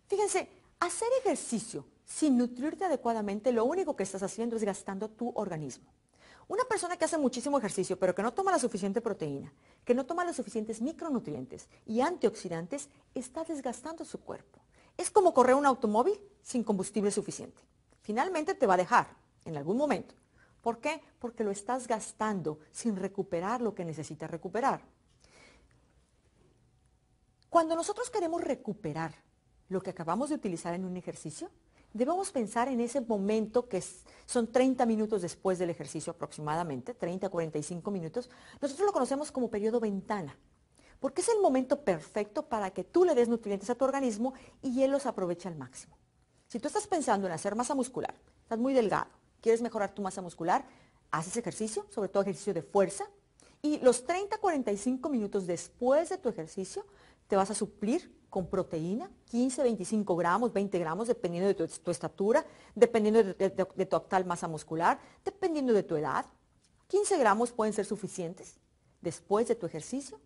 Fíjense, hacer ejercicio sin nutrirte adecuadamente, lo único que estás haciendo es gastando tu organismo. Una persona que hace muchísimo ejercicio, pero que no toma la suficiente proteína, que no toma los suficientes micronutrientes y antioxidantes, está desgastando su cuerpo. Es como correr un automóvil sin combustible suficiente. Finalmente te va a dejar, en algún momento. ¿Por qué? Porque lo estás gastando sin recuperar lo que necesita recuperar. Cuando nosotros queremos recuperar lo que acabamos de utilizar en un ejercicio, debemos pensar en ese momento que son 30 minutos después del ejercicio aproximadamente, 30 a 45 minutos. Nosotros lo conocemos como periodo ventana, porque es el momento perfecto para que tú le des nutrientes a tu organismo y él los aproveche al máximo. Si tú estás pensando en hacer masa muscular, estás muy delgado, quieres mejorar tu masa muscular, haces ejercicio, sobre todo ejercicio de fuerza, y los 30 a 45 minutos después de tu ejercicio te vas a suplir con proteína, 15, 25 gramos, 20 gramos, dependiendo de tu, estatura, dependiendo de, tu actual masa muscular, dependiendo de tu edad. 15 gramos pueden ser suficientes después de tu ejercicio.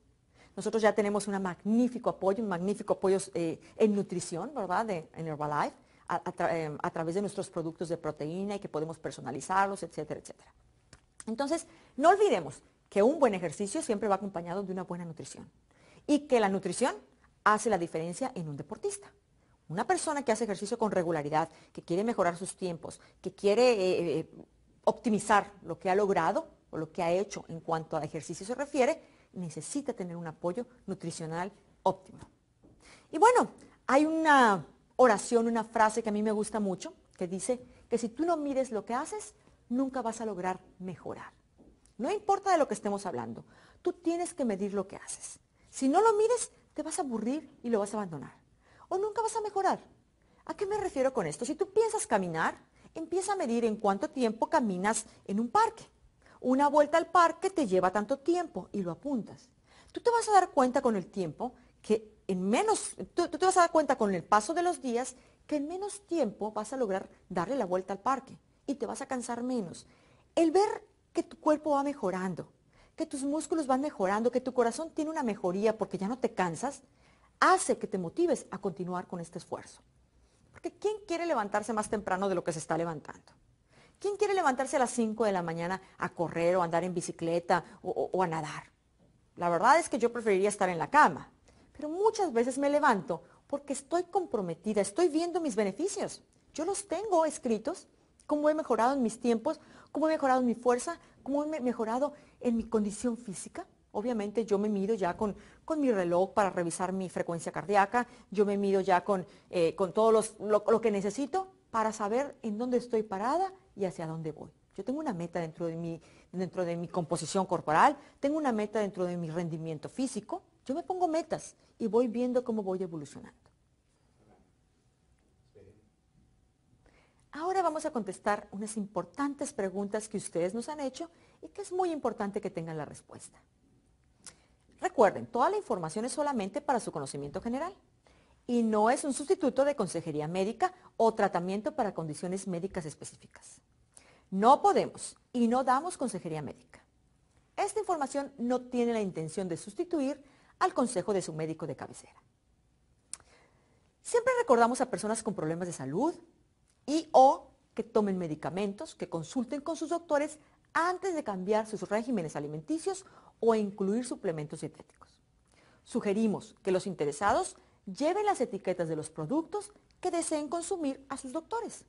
Nosotros ya tenemos un magnífico apoyo, un magnífico apoyo eh, en nutrición, ¿verdad?, de, en Herbalife, eh, a través de nuestros productos de proteína y que podemos personalizarlos, etcétera, etcétera. Entonces, no olvidemos que un buen ejercicio siempre va acompañado de una buena nutrición y que la nutrición hace la diferencia en un deportista. Una persona que hace ejercicio con regularidad, que quiere mejorar sus tiempos, que quiere eh, eh, eh, optimizar lo que ha logrado o lo que ha hecho en cuanto a ejercicio se refiere, necesita tener un apoyo nutricional óptimo. Y bueno, hay una oración, una frase que a mí me gusta mucho, que dice que si tú no mides lo que haces, nunca vas a lograr mejorar. No importa de lo que estemos hablando, tú tienes que medir lo que haces. Si no lo mides, te vas a aburrir y lo vas a abandonar. O nunca vas a mejorar. ¿A qué me refiero con esto? Si tú piensas caminar, empieza a medir en cuánto tiempo caminas en un parque. Una vuelta al parque te lleva tanto tiempo y lo apuntas. Tú te vas a dar cuenta con el tiempo que en menos, tú, te vas a dar cuenta con el paso de los días que en menos tiempo vas a lograr darle la vuelta al parque y te vas a cansar menos. El ver que tu cuerpo va mejorando, que tus músculos van mejorando, que tu corazón tiene una mejoría porque ya no te cansas, hace que te motives a continuar con este esfuerzo. Porque ¿quién quiere levantarse más temprano de lo que se está levantando? ¿Quién quiere levantarse a las 5 de la mañana a correr o andar en bicicleta o, a nadar? La verdad es que yo preferiría estar en la cama, pero muchas veces me levanto porque estoy comprometida, estoy viendo mis beneficios. Yo los tengo escritos, cómo he mejorado en mis tiempos, cómo he mejorado en mi fuerza, cómo he mejorado en mi condición física. Obviamente yo me mido ya con, con mi reloj para revisar mi frecuencia cardíaca, yo me mido ya con, eh, con todo lo, que necesito para saber en dónde estoy parada y hacia dónde voy. Yo tengo una meta dentro de mi, dentro de mi composición corporal, tengo una meta dentro de mi rendimiento físico. Yo me pongo metas y voy viendo cómo voy evolucionando. Ahora vamos a contestar unas importantes preguntas que ustedes nos han hecho y que es muy importante que tengan la respuesta. Recuerden, toda la información es solamente para su conocimiento general y no es un sustituto de consejería médica o tratamiento para condiciones médicas específicas. No podemos y no damos consejería médica. Esta información no tiene la intención de sustituir al consejo de su médico de cabecera. Siempre recordamos a personas con problemas de salud, y o que tomen medicamentos, que consulten con sus doctores antes de cambiar sus regímenes alimenticios o incluir suplementos dietéticos. Sugerimos que los interesados lleven las etiquetas de los productos que deseen consumir a sus doctores.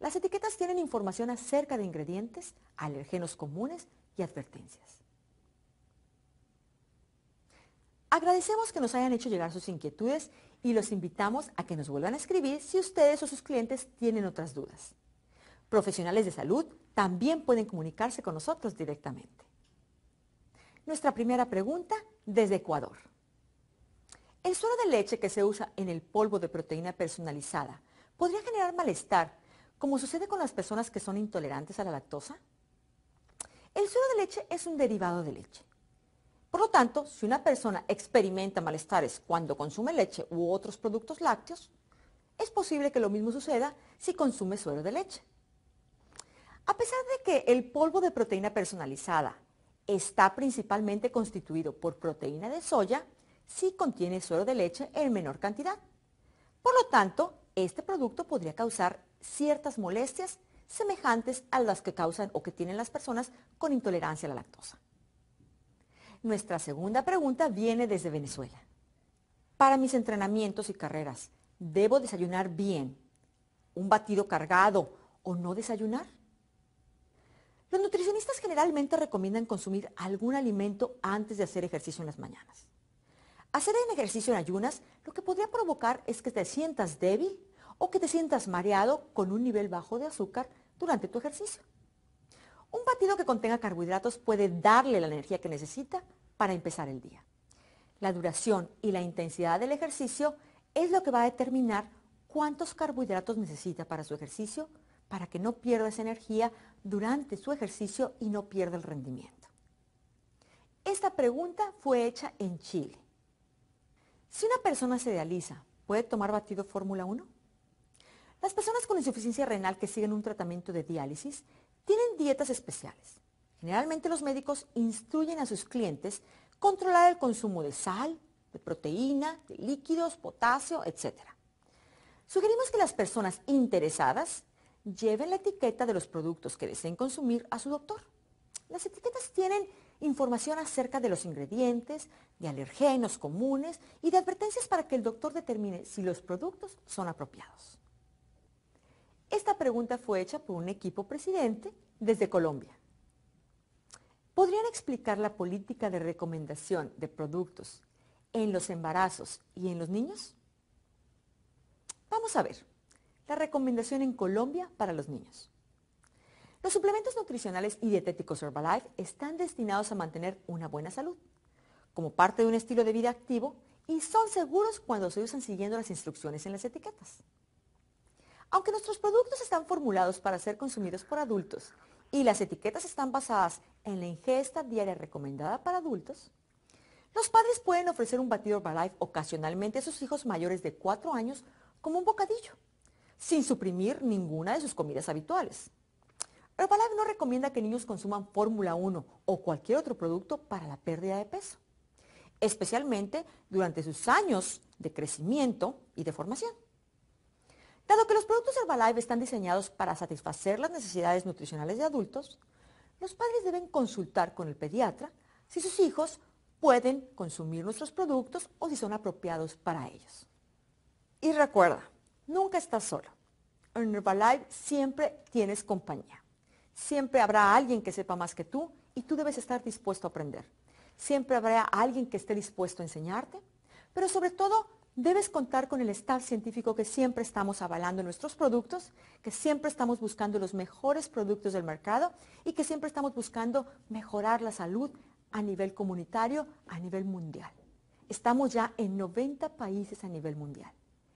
Las etiquetas tienen información acerca de ingredientes, alergenos comunes y advertencias. Agradecemos que nos hayan hecho llegar sus inquietudes y los invitamos a que nos vuelvan a escribir si ustedes o sus clientes tienen otras dudas. Profesionales de salud también pueden comunicarse con nosotros directamente. Nuestra primera pregunta desde Ecuador. El suero de leche que se usa en el polvo de proteína personalizada podría generar malestar, como sucede con las personas que son intolerantes a la lactosa. El suero de leche es un derivado de leche. Por lo tanto, si una persona experimenta malestares cuando consume leche u otros productos lácteos, es posible que lo mismo suceda si consume suero de leche. A pesar de que el polvo de proteína personalizada está principalmente constituido por proteína de soya, sí contiene suero de leche en menor cantidad. Por lo tanto, este producto podría causar ciertas molestias semejantes a las que causan o que tienen las personas con intolerancia a la lactosa. Nuestra segunda pregunta viene desde Venezuela. Para mis entrenamientos y carreras, ¿debo desayunar bien? ¿Un batido cargado o no desayunar? Los nutricionistas generalmente recomiendan consumir algún alimento antes de hacer ejercicio en las mañanas. Hacer ejercicio en ayunas lo que podría provocar es que te sientas débil o que te sientas mareado con un nivel bajo de azúcar durante tu ejercicio. Un batido que contenga carbohidratos puede darle la energía que necesita para empezar el día. La duración y la intensidad del ejercicio es lo que va a determinar cuántos carbohidratos necesita para su ejercicio, para que no pierda esa energía durante su ejercicio y no pierda el rendimiento. Esta pregunta fue hecha en Chile. Si una persona se dializa, ¿puede tomar batido Fórmula 1? Las personas con insuficiencia renal que siguen un tratamiento de diálisis tienen dietas especiales. Generalmente los médicos instruyen a sus clientes controlar el consumo de sal, de proteína, de líquidos, potasio, etc. Sugerimos que las personas interesadas lleven la etiqueta de los productos que deseen consumir a su doctor. Las etiquetas tienen información acerca de los ingredientes, de alergenos comunes y de advertencias para que el doctor determine si los productos son apropiados. Esta pregunta fue hecha por un equipo presidente desde Colombia. ¿Podrían explicar la política de recomendación de productos en los embarazos y en los niños? Vamos a ver, la recomendación en Colombia para los niños. Los suplementos nutricionales y dietéticos Herbalife están destinados a mantener una buena salud, como parte de un estilo de vida activo y son seguros cuando se usan siguiendo las instrucciones en las etiquetas. Aunque nuestros productos están formulados para ser consumidos por adultos y las etiquetas están basadas en la ingesta diaria recomendada para adultos, los padres pueden ofrecer un batido Herbalife ocasionalmente a sus hijos mayores de 4 años como un bocadillo, sin suprimir ninguna de sus comidas habituales. Herbalife no recomienda que niños consuman Fórmula 1 o cualquier otro producto para la pérdida de peso, especialmente durante sus años de crecimiento y de formación. Dado que los productos Herbalife están diseñados para satisfacer las necesidades nutricionales de adultos, los padres deben consultar con el pediatra si sus hijos pueden consumir nuestros productos o si son apropiados para ellos. Y recuerda, nunca estás solo. En Herbalife siempre tienes compañía. Siempre habrá alguien que sepa más que tú y tú debes estar dispuesto a aprender. Siempre habrá alguien que esté dispuesto a enseñarte, pero sobre todo debes contar con el staff científico que siempre estamos avalando nuestros productos, que siempre estamos buscando los mejores productos del mercado y que siempre estamos buscando mejorar la salud a nivel comunitario, a nivel mundial. Estamos ya en 90 países a nivel mundial.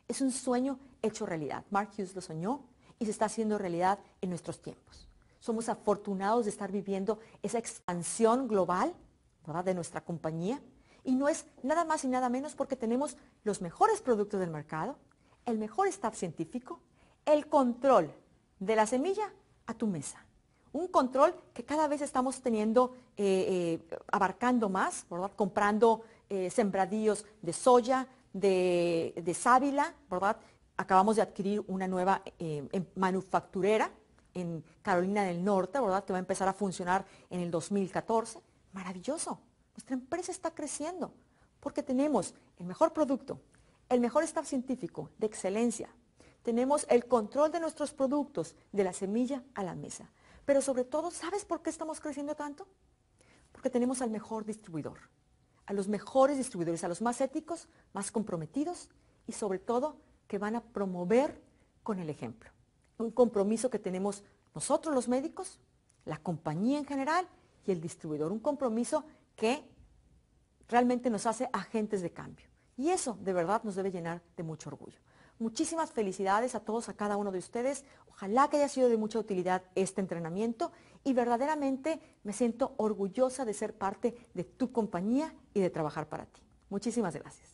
Es un sueño hecho realidad. Mark Hughes lo soñó y se está haciendo realidad en nuestros tiempos. Somos afortunados de estar viviendo esa expansión global de nuestra compañía y no es nada más y nada menos porque tenemos los mejores productos del mercado, el mejor staff científico, el control de la semilla a tu mesa. Un control que cada vez estamos teniendo, eh, eh, abarcando más, ¿verdad? comprando eh, sembradíos de soya, de, de, sábila, ¿verdad? Acabamos de adquirir una nueva em, manufacturera en Carolina del Norte, ¿verdad? Que va a empezar a funcionar en el 2014. Maravilloso. Nuestra empresa está creciendo porque tenemos el mejor producto, el mejor staff científico de excelencia, tenemos el control de nuestros productos de la semilla a la mesa. Pero sobre todo, ¿sabes por qué estamos creciendo tanto? Porque tenemos al mejor distribuidor, a los mejores distribuidores, a los más éticos, más comprometidos y sobre todo que van a promover con el ejemplo. Un compromiso que tenemos nosotros los médicos, la compañía en general y el distribuidor. Un compromiso que realmente nos hace agentes de cambio. Y eso de verdad nos debe llenar de mucho orgullo. Muchísimas felicidades a todos, a cada uno de ustedes. Ojalá que haya sido de mucha utilidad este entrenamiento y verdaderamente me siento orgullosa de ser parte de tu compañía y de trabajar para ti. Muchísimas gracias.